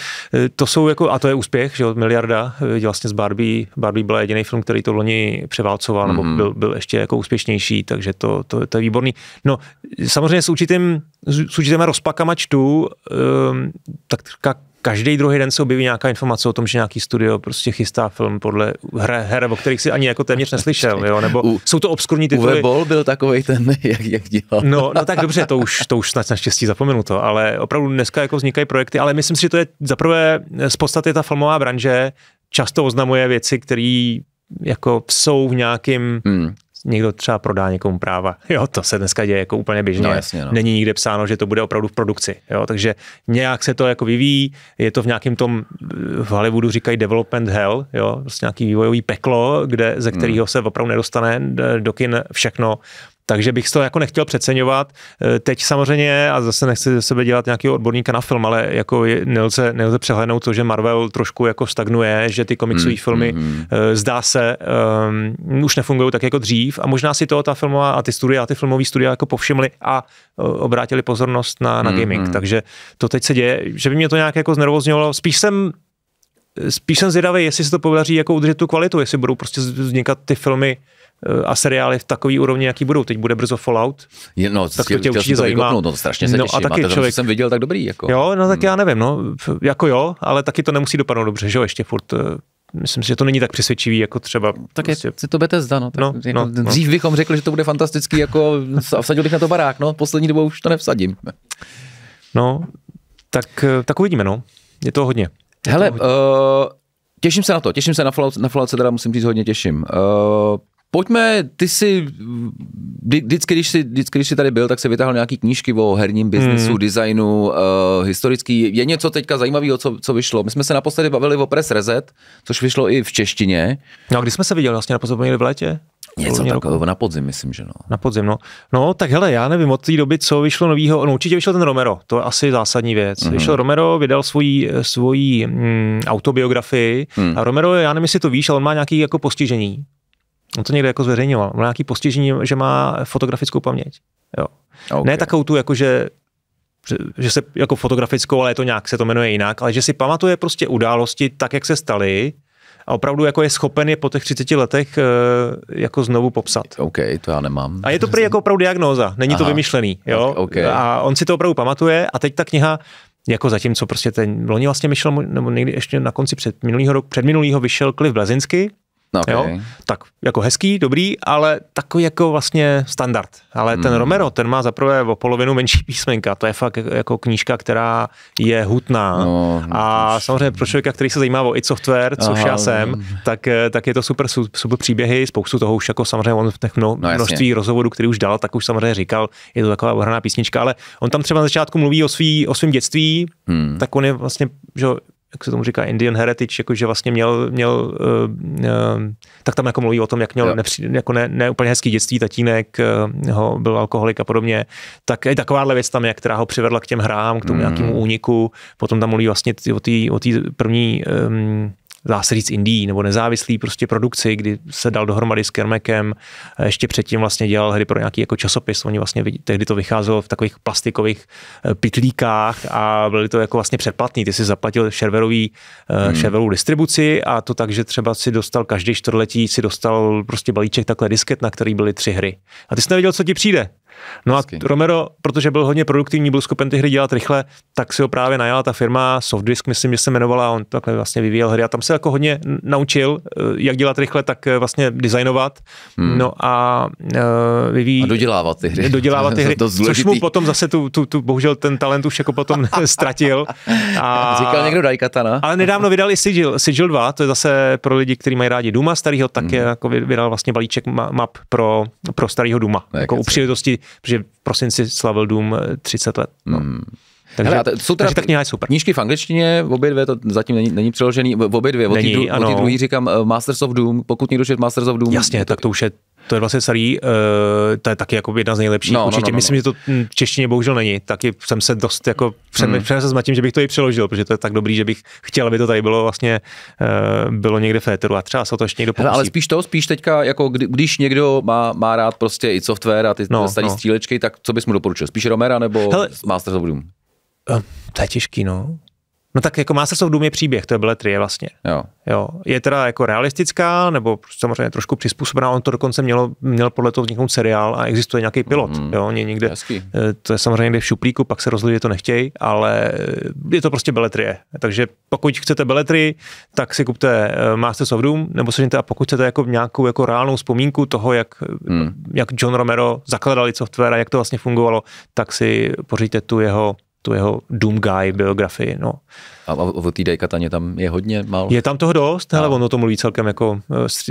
to jsou jako, a to je úspěch, že od miliarda, vlastně z Barbie, Barbie byla jediný film, který to loni převálcoval, hmm. nebo byl, byl ještě jako úspěšnější, takže to, to, to je výborný. No, samozřejmě s určitým s určitými rozpakama čtu, ehm, tak každý druhý den se objeví nějaká informace o tom, že nějaký studio prostě chystá film podle her, her o kterých si ani jako téměř neslyšel, jo? nebo u, jsou to obskurní tituly. Uwe Boll byl takový ten, [laughs] jak, jak dělal. No, no tak dobře, to už, to už snad naštěstí zapomenu to, ale opravdu dneska jako vznikají projekty, ale myslím si, že to je zaprvé z podstaty ta filmová branže často oznamuje věci, které jako jsou v nějakém hmm někdo třeba prodá někomu práva. [laughs] Jo, to se dneska děje jako úplně běžně. No, jasně, no. Není nikde psáno, že to bude opravdu v produkci. Jo, takže nějak se to jako vyvíjí, je to v nějakém tom, v Hollywoodu říkají development hell, jo, prostě nějaký vývojový peklo, kde, ze kterého hmm. se opravdu nedostane do kin všechno, takže bych to jako nechtěl přeceňovat. Eh, teď samozřejmě, a zase nechci ze sebe dělat nějakého odborníka na film, ale jako je, nelze, nelze přehlednout to, že Marvel trošku jako stagnuje, že ty komiksové mm, filmy mm, zdá se, um, už nefungují tak jako dřív a možná si to ta filmová a ty studia, a ty filmové studia jako povšimli a eh, obrátili pozornost na, na mm, gaming. Mm. Takže to teď se děje, že by mě to nějak jako znervozňovalo. Spíš jsem spíš jsem zvědavý, jestli se to podaří jako udržet tu kvalitu, jestli budou prostě vznikat ty filmy uh, Eh, a seriály v takový úrovni, jaký budou. Teď bude brzo Fallout. Je, no, tak to tě určitě zajímá. Vykopnout, no, strašně se no, těším. A taky a to, člověk... jsem viděl, tak dobrý. Jako. Jo, no tak hmm. já nevím, no, jako jo, ale taky to nemusí dopadnout dobře, že jo, ještě furt eh, myslím si, že to není tak přesvědčivý, jako třeba... Tak je, prostě... to Bethesda, no. Tak no, jako no, no, dřív no. bychom řekli, že to bude fantastický, jako vsadil bych na to barák, no, poslední dobou už to nevsadím. No, tak, eh, tak uvidíme, no. Je to hodně. Je Hele, to hodně. Uh, těším se na to, těším se na Fallout, na Fallout se teda musím říct hodně těším. Uh, Pojďme, ty si vždycky, když jsi, vždycky, když jsi tady byl, tak se vytáhl nějaký knížky o herním biznesu, hmm. designu, uh, historický. Je něco teďka zajímavého, co, co vyšlo? My jsme se naposledy bavili o Press Reset, což vyšlo i v češtině. No a kdy jsme se viděli vlastně naposledy v létě? Něco takového, na podzim, myslím, že no. Na podzim, no. No, tak hele, já nevím od té doby, co vyšlo novýho, no určitě vyšel ten Romero, to je asi zásadní věc. Mm-hmm. Vyšel Romero, vydal svoji, svoji mm, autobiografii mm. a Romero, já nevím, jestli to víš, ale on má nějaký jako postižení on to někde jako zveřejňoval. má nějaký postižení, že má fotografickou paměť. Jo. Okay. Ne takovou tu, jako že že se jako fotografickou, ale je to nějak se to jmenuje jinak, ale že si pamatuje prostě události tak, jak se staly a opravdu jako je schopen je po těch 30 letech eh, jako znovu popsat. OK, to já nemám. A je to prý jako opravdu diagnóza, není Aha. to vymyšlený. Jo? Okay. A on si to opravdu pamatuje a teď ta kniha jako zatím co prostě ten loni vlastně myšel, nebo někdy ještě na konci před minulýho roku, před minulýho vyšel Cliff Blazinsky, No, okay. Jo? Tak jako hezký, dobrý, ale takový jako vlastně standard. Ale mm. ten hmm. Romero, ten má zaprvé o polovinu menší písmenka. To je fakt jako, jako knížka, která je hutná. No, no a než... samozřejmě pro člověka, který se zajímá o i software, což Aha, já jsem, mm. tak, eh, tak je to super, super příběhy. Spoustu toho už jako samozřejmě on v těch mno, no, množství rozhovorů, který už dal, tak už samozřejmě říkal, je to taková ohraná písnička, ale on tam třeba na začátku mluví o, svém o svém dětství, mm. tak on je vlastně, že jak se tomu říká, Indian Heritage, jakože vlastně měl, měl uh, uh, tak tam jako mluví o tom, jak měl nepří, jako ne, ne úplně hezký dětství, tatínek uh, ho byl alkoholik a podobně, tak i takováhle věc tam je, která ho přivedla k těm hrám, k tomu mm. nějakému úniku, potom tam mluví vlastně tý, o té první um, dá se říct Indií nebo nezávislý prostě produkci, kdy se dal dohromady s Kermekem, ještě předtím vlastně dělal hry pro nějaký jako časopis, oni vlastně tehdy to vycházelo v takových plastikových eh, pitlíkách a byly to jako vlastně předplatný, ty si zaplatil serverový, eh, hmm. distribuci a to tak, že třeba si dostal každý čtvrtletí si dostal prostě balíček takhle disket, na který byly tři hry. A ty jsi nevěděl, co ti přijde. No Hezky. a Romero, protože byl hodně produktivní, byl schopen ty hry dělat rychle, tak si ho právě najala ta firma Softdisk, myslím, že se jmenovala, on takhle vlastně vyvíjel hry a tam se jako hodně naučil, eh, jak dělat rychle, tak eh, vlastně designovat. Hmm. No a uh, vyvíjí... A dodělávat ty hry. Dodělávat ty hry, [laughs] což mu potom zase tu, tu, tu, bohužel ten talent už jako potom [laughs] ztratil. A... Říkal někdo Daikatana. Ale nedávno vydali Sigil, Sigil 2, to je zase pro lidi, kteří mají rádi Duma starého, tak hmm. je, jako vydal vlastně balíček map pro, pro starého Duma. Ne, jako u příležitosti protože v prosinci slavil dům 30 eh, let. No. Hmm. Takže, Hele, jsou teda, takže ta kniha je super. Knížky v angličtině, v obě dvě, to zatím není, není přeložený, v obě dvě, není, o té dru, druhý říkám eh, Masters of Doom, pokud někdo čet Masters of Doom. Jasně, to, tak to už je to je vlastně starý, uh, eh, to je taky jako jedna z nejlepších. No, no Určitě no, no, no. myslím, že to v češtině bohužel není. Taky jsem se dost jako hmm. přemýšlel hmm. jsem tím, že bych to i přeložil, protože to je tak dobrý, že bych chtěl, aby to tady bylo vlastně uh, bylo někde v éteru a třeba se to ještě někdo pokusí. Hele, ale spíš to, spíš teďka, jako kdy, když někdo má, má rád prostě i software a ty no, staré no. střílečky, tak co bys mu doporučil? Spíš Romera nebo Hele, Masters of Doom? Eh, to je těžký, no. No tak jako Masters of Doom je příběh, to je beletrie vlastně. Jo. jo. Je teda jako realistická, nebo samozřejmě trošku přizpůsobená, on to dokonce mělo, měl podle toho vzniknout seriál a existuje nějaký pilot. Mm, jo, Ně, někde, hezký. Eh, to je samozřejmě někde v šuplíku, pak se rozhodli, že to nechtějí, ale je to prostě beletrie. Takže pokud chcete beletrii, tak si kupte eh, Masters of Doom, nebo se a pokud chcete jako nějakou jako reálnou vzpomínku toho, jak, mm. jak John Romero zakladali software a jak to vlastně fungovalo, tak si pořiďte tu jeho tu jeho Doom Guy biografii. No. A, o, o té Dejkataně tam je hodně málo? Je tam toho dost, ale no. on o tom mluví celkem jako,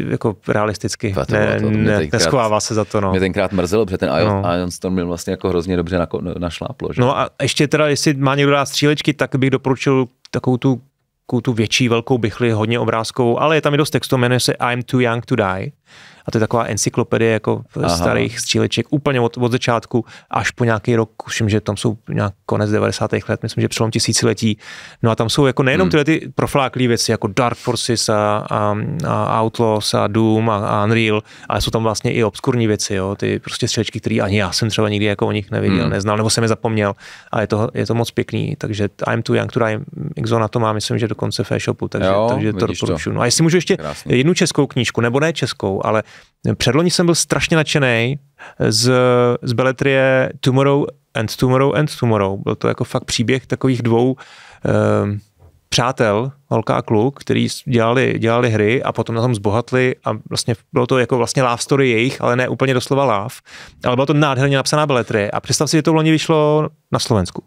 eh, jako realisticky. To, ne, ne, neschovává se za to. No. Mě tenkrát mrzelo, protože ten Ion, no. Ion Storm byl vlastně jako hrozně dobře na, našláplo. Že? No a ještě teda, jestli má někdo dát střílečky, tak bych doporučil takovou tu takovou tu větší velkou bychli, hodně obrázkovou, ale je tam i dost textu, jmenuje se I'm too young to die a to je taková encyklopedie jako Aha. starých stříleček úplně od, od začátku až po nějaký rok, všim, že tam jsou nějak konec 90. let, myslím, že přelom tisíciletí. No a tam jsou jako nejenom hmm. tyhle ty profláklé věci, jako Dark Forces a, a, a Outlaws a Doom a, a Unreal, ale jsou tam vlastně i obskurní věci, jo, ty prostě střílečky, které ani já jsem třeba nikdy jako o nich neviděl, hmm. neznal, nebo jsem je zapomněl, ale je to, je to moc pěkný, takže I'm Too Young to Die, Exona to má, myslím, že dokonce v e-shopu, takže, jo, takže to doporučuju. No a jestli můžu ještě Krásný. jednu českou knížku, nebo ne českou, ale Předloni jsem byl strašně nadšený z, z beletrie Tomorrow and Tomorrow and Tomorrow. Byl to jako fakt příběh takových dvou eh, přátel, holka a kluk, který dělali, dělali hry a potom na tom zbohatli a vlastně bylo to jako vlastně love story jejich, ale ne úplně doslova love, ale bylo to nádherně napsaná beletrie a představ si, že to v loni vyšlo na Slovensku.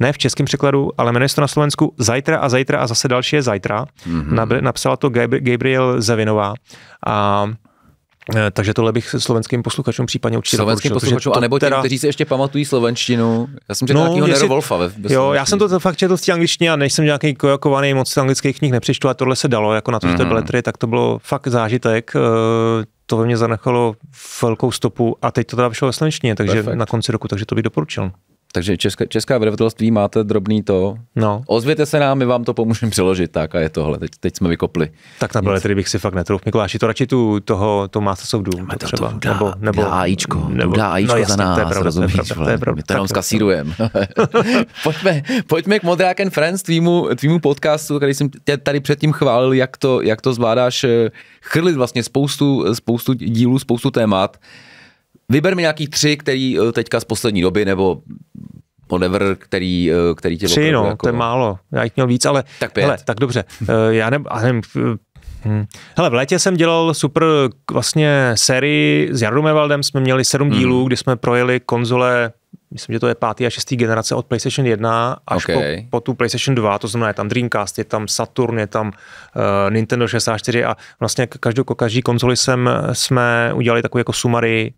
Ne v českém překladu, ale jmenuje se to na Slovensku Zajtra a Zajtra a zase další je Zajtra. Mm-hmm. Napsala to Gabriel Zavinová a Eh, takže tohle bych slovenským posluchačům případně určitě Slovenským doporučil, posluchačům, anebo těm, teda... kteří se ještě pamatují slovenštinu. Já jsem četl no, nějakého jestli... Wolfa ve, ve Jo, já jsem to fakt četl z té angličtiny a než jsem nějaký kojakovaný moc anglických knih nepřečtu, ale tohle se dalo, jako na to, mm-hmm. to mhm. tak to bylo fakt zážitek. Eh, to ve mě zanechalo velkou stopu a teď to teda vyšlo ve slovenštině, takže Perfect. na konci roku, takže to bych doporučil. Takže české, česká vydavatelství máte drobný to. No. Ozvěte se nám, my vám to pomůžeme přeložit. Tak a je tohle. Teď, teď jsme vykopli. Tak na beletry bych si fakt netrouf. Mikuláši, to radši tu, toho, to Masters of To třeba. To dá, nebo, nebo, dá AIčko, nebo, dá AIčko no, jasný, za nás, to je pravda, rozumíš, to je pravda, to je pravda, my to jenom zkasírujeme. [laughs] pojďme, pojďme k Modrák and Friends, tvýmu, tvýmu podcastu, který jsem tě tady předtím chválil, jak to, jak to zvládáš eh, chrlit vlastně spoustu, spoustu dílů, spoustu témat. Vyber mi nějaký tři, který eh, teďka z poslední doby, nebo whatever, který, eh, který tě Tři, no, jako... to je málo. Já jich měl víc, ale... Tak pět. Hele, tak dobře. Eh, já ne. nevím Hmm. Hele, v létě jsem dělal super vlastně sérii s Jardou Mevaldem, jsme měli sedm hmm. dílů, kdy jsme projeli konzole, myslím, že to je pátý a šestý generace od PlayStation 1 až okay. po, po tu PlayStation 2, to znamená je tam Dreamcast, je tam Saturn, je tam uh, Nintendo 64 a vlastně každou, každý konzoli jsem, jsme udělali takový jako sumary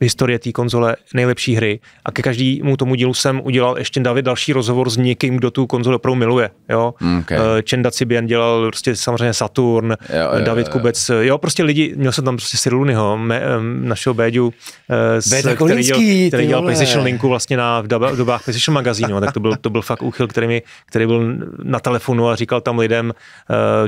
historie té konzole, nejlepší hry. A ke každému tomu dílu jsem udělal ještě David další rozhovor s někým, kdo tu konzolu opravdu miluje. Jo? Mm, okay. Eh, Čenda Cibian dělal prostě samozřejmě Saturn, jo, jo, eh, David jo, jo. Kubec. Eh, jo, prostě lidi, měl jsem tam prostě Sirulnyho, našeho Béďu, s, který dělal, který dělal PlayStation Linku vlastně na, v dobách PlayStation magazínu. tak to byl, to byl fakt úchyl, který, mi, který byl na telefonu a říkal tam lidem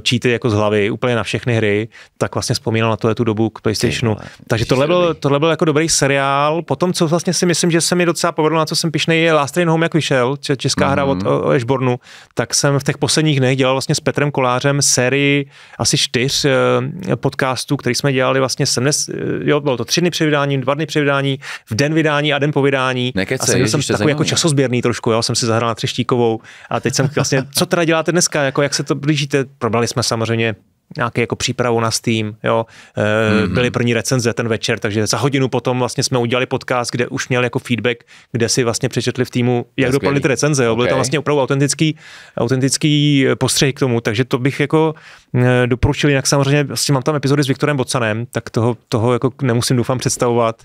číty jako z hlavy, úplně na všechny hry. Tak vlastně vzpomínal na tu dobu k PlaysTationu. Takže tohle byl, tohle byl jako dobrý seriál, potom, co vlastně si myslím, že se mi docela povedlo, na co jsem pišnej, je Last Train Home, jak vyšel, česká mm-hmm. hra mhm. od Ashbornu, tak jsem v těch posledních dnech dělal vlastně s Petrem Kolářem sérii asi čtyř eh, podcastů, který jsme dělali vlastně 70, eh, jo, bylo to tři dny před vydáním, dva dny před vydání, v den vydání a den po vydání. Nekece, a jsem, ježiš, jsem takový jako časozběrný trošku, jo, jsem si zahrál na třeštíkovou a teď jsem vlastně, co teda děláte dneska, jako jak se to blížíte, probrali jsme samozřejmě nějaký jako přípravu na Steam, jo. Mm-hmm. Byly první recenze ten večer, takže za hodinu potom vlastně jsme udělali podcast, kde už měl jako feedback, kde si vlastně přečetli v týmu, jak dopadly ty recenze, jo. Okay. Byly tam vlastně opravdu autentický, autentický eh, postřeh k tomu, takže to bych jako eh, doporučil, jinak samozřejmě vlastně mám tam epizody s Viktorem Bocanem, tak toho, toho jako nemusím doufám představovat,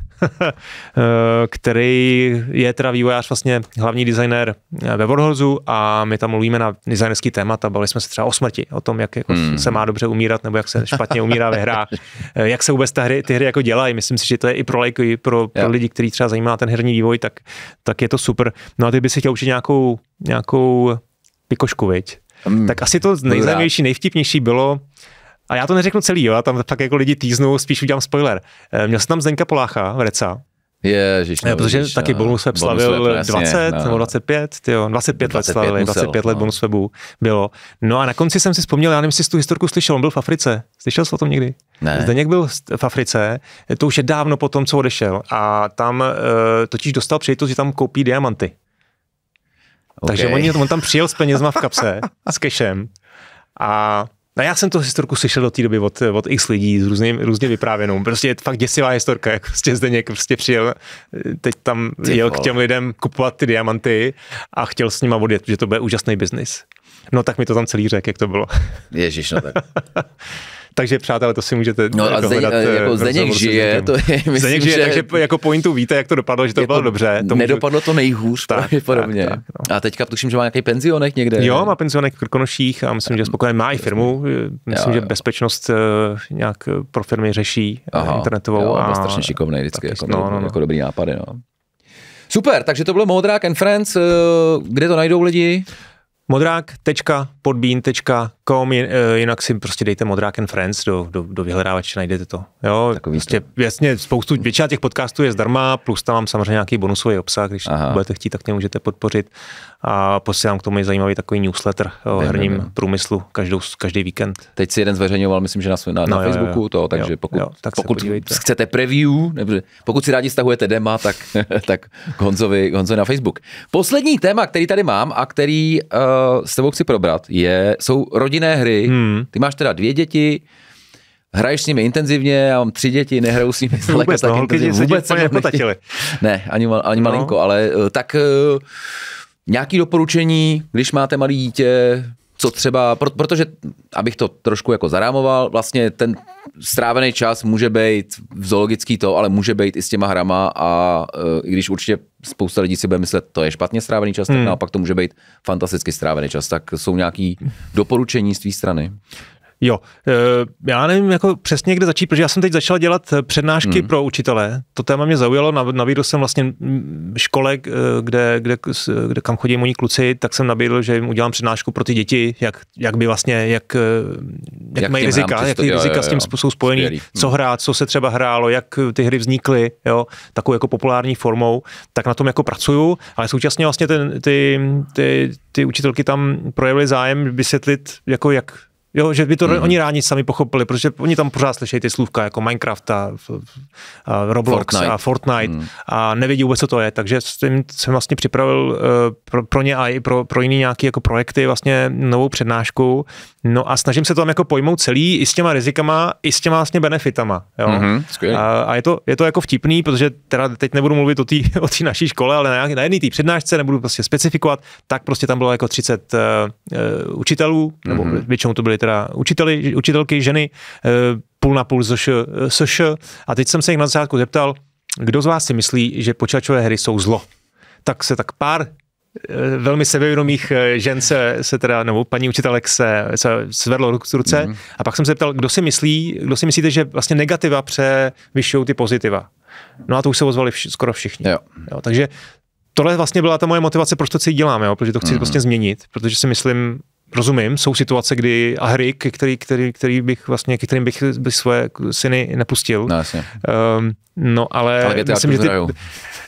[laughs] který je teda vývojář vlastně hlavní designer ve Warholzu a my tam mluvíme na designerský a bavili jsme se třeba o smrti, o tom, jak jako mm. se má dobře umírat, nebo jak se špatně umírá ve hrách. Eh, jak se vůbec ta hry, ty hry jako dělají. Myslím si, že to je i pro lajky, pro, pro lidi, kteří třeba zajímá ten herní vývoj, tak, tak je to super. No a ty by si chtěl učit nějakou, nějakou pikošku, viď? Mm, tak asi to nejzajímavější, nejvtipnější bylo, a já to neřeknu celý, jo, já tam tak jako lidi týznu, spíš udělám spoiler. Eh, měl jsem tam Zdenka Polácha, Vreca, Ježiš, ne, protože vidíš, taky no. bonus web slavil bonus web, 20 no. nebo 25, tyjo, 25, 25 let slavili, musel, 25 let no. bonus webu bylo. No a na konci jsem si vzpomněl, já nevím, jestli tu historku slyšel, on byl v Africe. Slyšel jsi o tom někdy? Ne. Zdeněk byl v Africe, to už je dávno po tom, co odešel. A tam uh, totiž dostal přejitost, že tam koupí diamanty. Okay. Takže on, on tam přijel s penězma v kapse, s kešem. A No já jsem tu historku slyšel do té doby od, od x lidí z různě, různě vyprávěnou. Prostě je fakt děsivá historka, jak prostě někdo prostě přijel, teď tam Ty jel vole. k těm lidem kupovat ty diamanty a chtěl s nima odjet, že to bude úžasný biznis. No tak mi to tam celý řek, jak to bylo. Ježíš, no tak. [laughs] Takže přátelé, to si můžete No a jako hledat. Eh, eh, jako Zdeněk žije, to je, [laughs] myslím, Zdeněk žije, že... takže jako pointu víte, jak to dopadlo, že to jako bylo dobře. To nedopadlo můžu... to nejhůř tak, pravděpodobně. Tak, tak, no. A teďka tuším, že má nějaký penzionek někde. Jo, má penzionek v Krkonoších a myslím, že spokojen má i firmu. Myslím, jo, jo. že bezpečnost eh, nějak pro firmy řeší Aha, internetovou. Jo, a... strašně šikovný vždycky, jako, no, no, no, jako dobrý nápady. No. Super, takže to bylo Modrák and Friends. Kde to najdou lidi? modrák.podbean.com, eh, jinak si prostě dejte modrák and friends do, do, do vyhledávače, najdete to. Jo, Takový prostě, to. jasně, spoustu, většina těch podcastů je zdarma, plus tam mám samozřejmě nějaký bonusový obsah, když Aha. budete chtít, tak mě můžete podpořit. A posílám k tomu i zajímavý takový newsletter o vím, herním vím. průmyslu každou, každý víkend. Teď si jeden zveřejňoval, myslím, že na, na, no, na Facebooku, jo, jo. to, takže jo, pokud, jo, tak pokud chcete preview, nebo pokud si rádi stahujete dema, tak, [laughs] tak Honzovi, Honzovi na Facebook. Poslední téma, který tady mám a který uh, Eh, s tebou chci probrat, je, jsou rodinné hry. Hmm. Ty máš teda dvě děti, hraješ s nimi intenzivně, já mám tři děti, nehraju s nimi vůbec, tak no, intenzivně. vůbec se nepotatili. Ne, ani, ani no. malinko, ale eh, tak eh, nějaký doporučení, když máte malý dítě, co třeba, protože, abych to trošku jako zarámoval, vlastně ten strávený čas může být v zoologický to, ale může být i s těma hrama a eh, i když určitě spousta lidí si bude myslet, to je špatně strávený čas, tak hmm. naopak to může být fantasticky strávený čas. Tak jsou nějaký doporučení z tvé strany? Jo, eh, já nevím jako přesně, kde začít, protože já jsem teď začal dělat eh, přednášky hmm. pro učitele. To téma mě zaujalo, nabídl jsem vlastně mm, škole, eh, kde, kde, kde kam chodí moji kluci, tak jsem nabídl, že jim udělám přednášku pro ty děti, jak, jak by vlastně, jak, jak, jak mají rizika, jak ty rizika jo, jo, s tím jsou spojený, Skvělý. co hmm. hrát, co se třeba hrálo, jak ty hry vznikly, jo, takovou jako populární formou, tak na tom jako pracuju, ale současně vlastně ten, ty, ty, ty, ty učitelky tam projevily zájem vysvětlit, jako jak Jo, že by to mm oni rádi sami pochopili, protože oni tam pořád slyší ty slůvka jako Minecraft a, a Roblox Fortnite. a Fortnite mm. a nevědí vůbec, co to je, takže s tím jsem vlastně připravil uh, pro, pro ně a i pro, pro jiný nějaký jako projekty vlastně novou přednášku, No a snažím se to tam jako pojmout celý i s těma rizikama, i s těma vlastně benefitama. Jo? Mm-hmm, a, a je, to, je to jako vtipný, protože teda teď nebudu mluvit o té [laughs] o naší škole, ale na, na jedné té přednášce nebudu prostě specifikovat, tak prostě tam bylo jako 30 uh, eh, eh, učitelů, mm-hmm. nebo mhm. většinou to byly teda učiteli, učitelky, ženy, uh, půl na půl zoš, soš. A teď jsem se jich na začátku zeptal, kdo z vás si myslí, že počítačové hry jsou zlo? Tak se tak pár Eh, velmi sebevědomých eh, žen se, se teda, nebo paní učitelek se, se svedlo k ruce. Mm. A pak jsem se ptal, kdo si myslí, kdo si myslíte, že vlastně negativa převyšují ty pozitiva. No a to už se ozvali vš- skoro všichni. Jo. Jo, takže tohle vlastně byla ta moje motivace, proč to si dělám, jo? protože to chci mm. vlastně změnit, protože si myslím, rozumím, jsou situace, kdy a hry, který, který, který bych vlastně, kterým bych, bych svoje syny nepustil. No, jasně. um, No ale, ale myslím, že ty,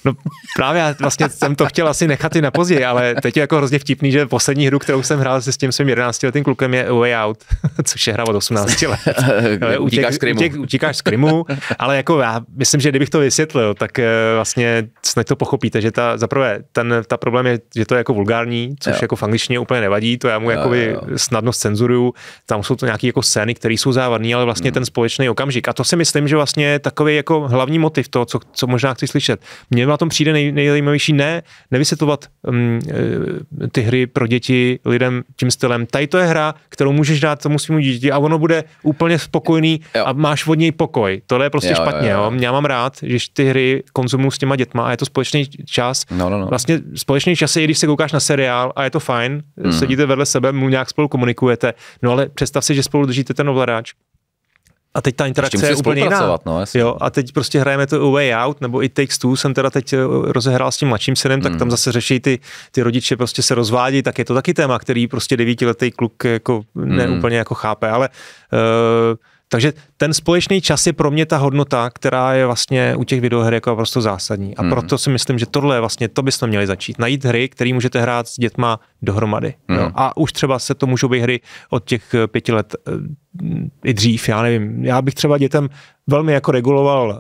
No právě já vlastně jsem to chtěl asi nechat i na později, ale teď je jako hrozně vtipný, že poslední hru, kterou jsem hrál se s tím svým 11 letým klukem je Way Out, [laughs] což je hra od 18 let. [laughs] utíkáš z utíkáš z Krymu, ale jako já myslím, že kdybych to vysvětlil, tak eh, vlastně snad to pochopíte, že ta, zaprvé ten, ta problém je, že to je jako vulgární, což jo. jako v angličtině úplně nevadí, to já mu jako snadno cenzuruju, tam jsou to nějaké jako scény, které jsou závadné, ale vlastně hmm. ten společný okamžik. A to si myslím, že vlastně takový jako hlavní hlavní motiv toho, co, co možná chci slyšet. Mně na tom přijde nej, nejzajímavější ne nevysvětlovat um, ty hry pro děti lidem tím stylem. Tady to je hra, kterou můžeš dát tomu svým dítěti a ono bude úplně spokojený jo. a máš od něj pokoj. Tohle je prostě jo, špatně. Jo, jo. Jo. Já mám rád, že ty hry konzumuju s těma dětma a je to společný čas. No, no, no. Vlastně společný čas je, když se koukáš na seriál a je to fajn, mm. sedíte vedle sebe, mu nějak spolu komunikujete. No ale představ si, že spolu držíte ten ovladač a teď ta interakce je úplně jiná. No, jo, a teď prostě hrajeme to Way Out, nebo i Takes Two jsem teda teď eh, rozehrál s tím mladším synem, mm. tak tam hmm. zase řeší ty, ty rodiče prostě se rozvádí, tak je to taky téma, který prostě devítiletý kluk jako mm. neúplně jako chápe, ale uh, takže ten společný čas je pro mě ta hodnota, která je vlastně u těch videoher jako prostě zásadní. A hmm. proto si myslím, že tohle je vlastně, to bychom měli začít. Najít hry, které můžete hrát s dětma dohromady. Hmm. No. A už třeba se to můžou být hry od těch eh, pěti let eh, i dřív, já nevím. Já bych třeba dětem velmi jako reguloval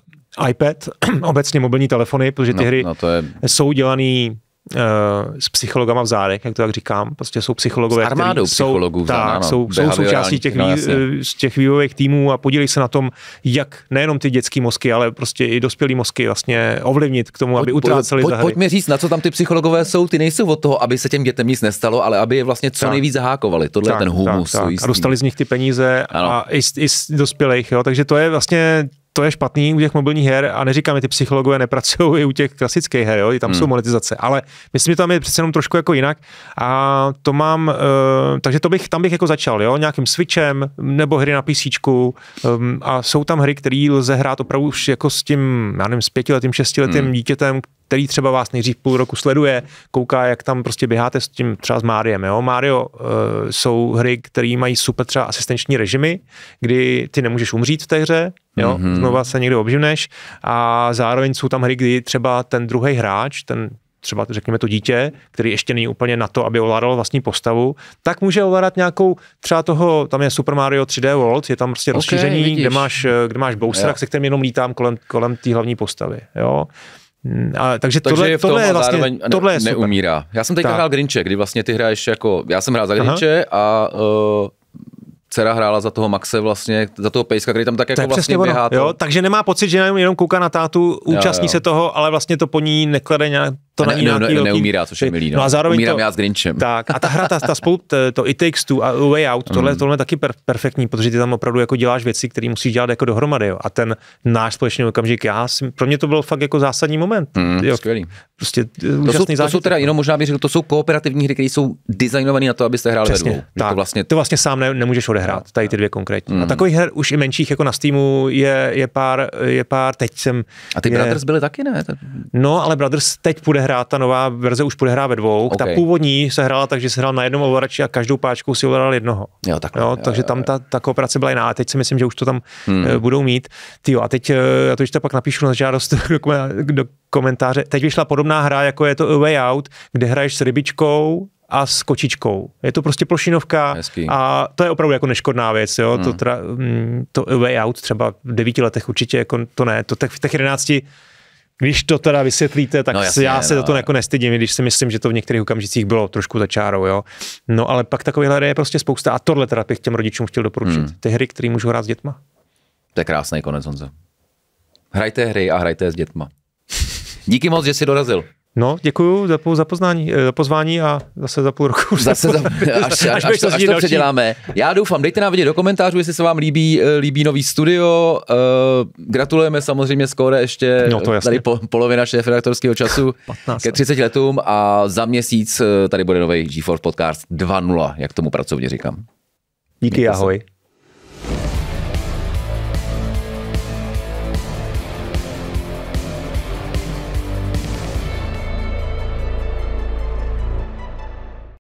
iPad, [clears throat] obecně mobilní telefony, protože ty no, hry no to je... jsou dělaný Eh, s psychologama v zádech, jak to tak říkám, prostě jsou psychologové, s armádou psychologů jsou, tak, ano, jsou, jsou součástí těch, vý, eh, z těch vývojových týmů a podílí se na tom, jak nejenom ty dětské mozky, ale prostě i dospělé mozky vlastně ovlivnit k tomu, pojď, aby utráceli pojď, za hry. říct, na co tam ty psychologové jsou, ty nejsou od toho, aby se těm dětem nic nestalo, ale aby je vlastně co tak. nejvíc zahákovali. Tohle tak, je ten humus. Tak, tak. A dostali z nich ty peníze ano. a i z, i z dospělých, jo? takže to je vlastně to je špatný u těch mobilních her a neříkám, že ty psychologové nepracují i u těch klasických her, jo, i tam hmm. jsou monetizace, ale myslím, že tam je přece jenom trošku jako jinak a to mám, uh, takže to bych, tam bych jako začal, jo, nějakým switchem nebo hry na PC um, ehm, a jsou tam hry, které lze hrát opravdu už jako s tím, já nevím, s pětiletým, šestiletým hmm. dítětem, který třeba vás nejdřív půl roku sleduje, kouká, jak tam prostě běháte s tím třeba s Máriem. Jo? Mario uh, eh, jsou hry, které mají super třeba asistenční režimy, kdy ty nemůžeš umřít v té hře, jo? Mm-hmm. znova se někdy obživneš a zároveň jsou tam hry, kdy třeba ten druhý hráč, ten třeba řekněme to dítě, který ještě není úplně na to, aby ovládal vlastní postavu, tak může ovládat nějakou, třeba toho, tam je Super Mario 3D World, je tam prostě okay, rozšíření, vidíš. Eh, kde máš, kde máš bousera, se kterým jenom lítám kolem, kolem té hlavní postavy. Jo? A, takže, takže tohle, je tom, tohle, je vlastně, zároveň ne, tohle je super. neumírá. Já jsem teďka hrál Grinche, kdy vlastně ty hraješ jako, já jsem hrál za Grinche a uh, dcera hrála za toho Maxe vlastně, za toho Pejska, který tam tak jako vlastně běhá. Jo, takže nemá pocit, že jenom, jenom kouká na tátu, účastní jo, jo. se toho, ale vlastně to po ní neklade nějak to ne, není ne, ne, velký, neumírá, což je milý. No. no a zároveň Umírám to, já s Grinchem. Tak, a ta hra, ta, ta spolu, to i Takes Two a Way Out, tohle, mm. tohle je taky per, perfektní, protože ty tam opravdu jako děláš věci, které musíš dělat jako dohromady. Jo. A ten náš společný okamžik, já, pro mě to byl fakt jako zásadní moment. Mm, jo. Skvělý. Prostě e, to úžasný jsou, To jsou teda, jenom možná bych řekl, to jsou kooperativní hry, které jsou designované na to, abyste hráli Přesně, ve dvou. Tak, to vlastně... to vlastně sám ne, nemůžeš odehrát, tady ty dvě konkrétně. Mm. A takových her už i menších jako na Steamu je, je, pár, je pár, teď jsem... A ty je... Brothers byly taky, ne? No, ale Brothers teď půjde hrát, ta nová verze už bude hrát ve dvou. Okay. Ta původní se hrála tak, že se hrál na jednom ovladači a každou páčku si ovládal jednoho. Jo, takhle, jo, jo, takže jo, tam ta, ta kooperace byla jiná. A teď si myslím, že už to tam hmm. Eh, budou mít. ty. a teď, eh, já to ještě pak napíšu na žádost [laughs] do, do komentáře. Teď vyšla podobná hra, jako je to A Way Out, kde hraješ s rybičkou a s kočičkou. Je to prostě plošinovka Hezký. a to je opravdu jako neškodná věc. Jo? Hmm. Mm, to, teda, to Way Out třeba v devíti letech určitě jako to ne. To tak v těch jedenácti když to teda vysvětlíte, tak no, jasně, já se no. za to jako nestydím, když si myslím, že to v některých okamžicích bylo trošku za čárou, jo. No ale pak takové hry je prostě spousta a tohle teda bych těm rodičům chtěl doporučit. Hmm. Ty hry, které můžou hrát s dětma. To je krásný konec, Honzo. Hrajte hry a hrajte s dětma. Díky moc, že jsi dorazil. No, děkuji za, za, poznání, eh, za pozvání a zase za půl roku. Zase za, až, až, [laughs] až, až, to, až to předěláme. Já doufám, dejte nám vědět do komentářů, jestli se vám líbí, eh, líbí nový studio. Uh, gratulujeme samozřejmě skoro ještě no, to tady po, polovina šéf redaktorského času 15. [laughs] ke 30 letům a za měsíc tady bude nový GeForce Podcast 2.0, jak tomu pracovně říkám. Díky, Mějte ahoj. Se.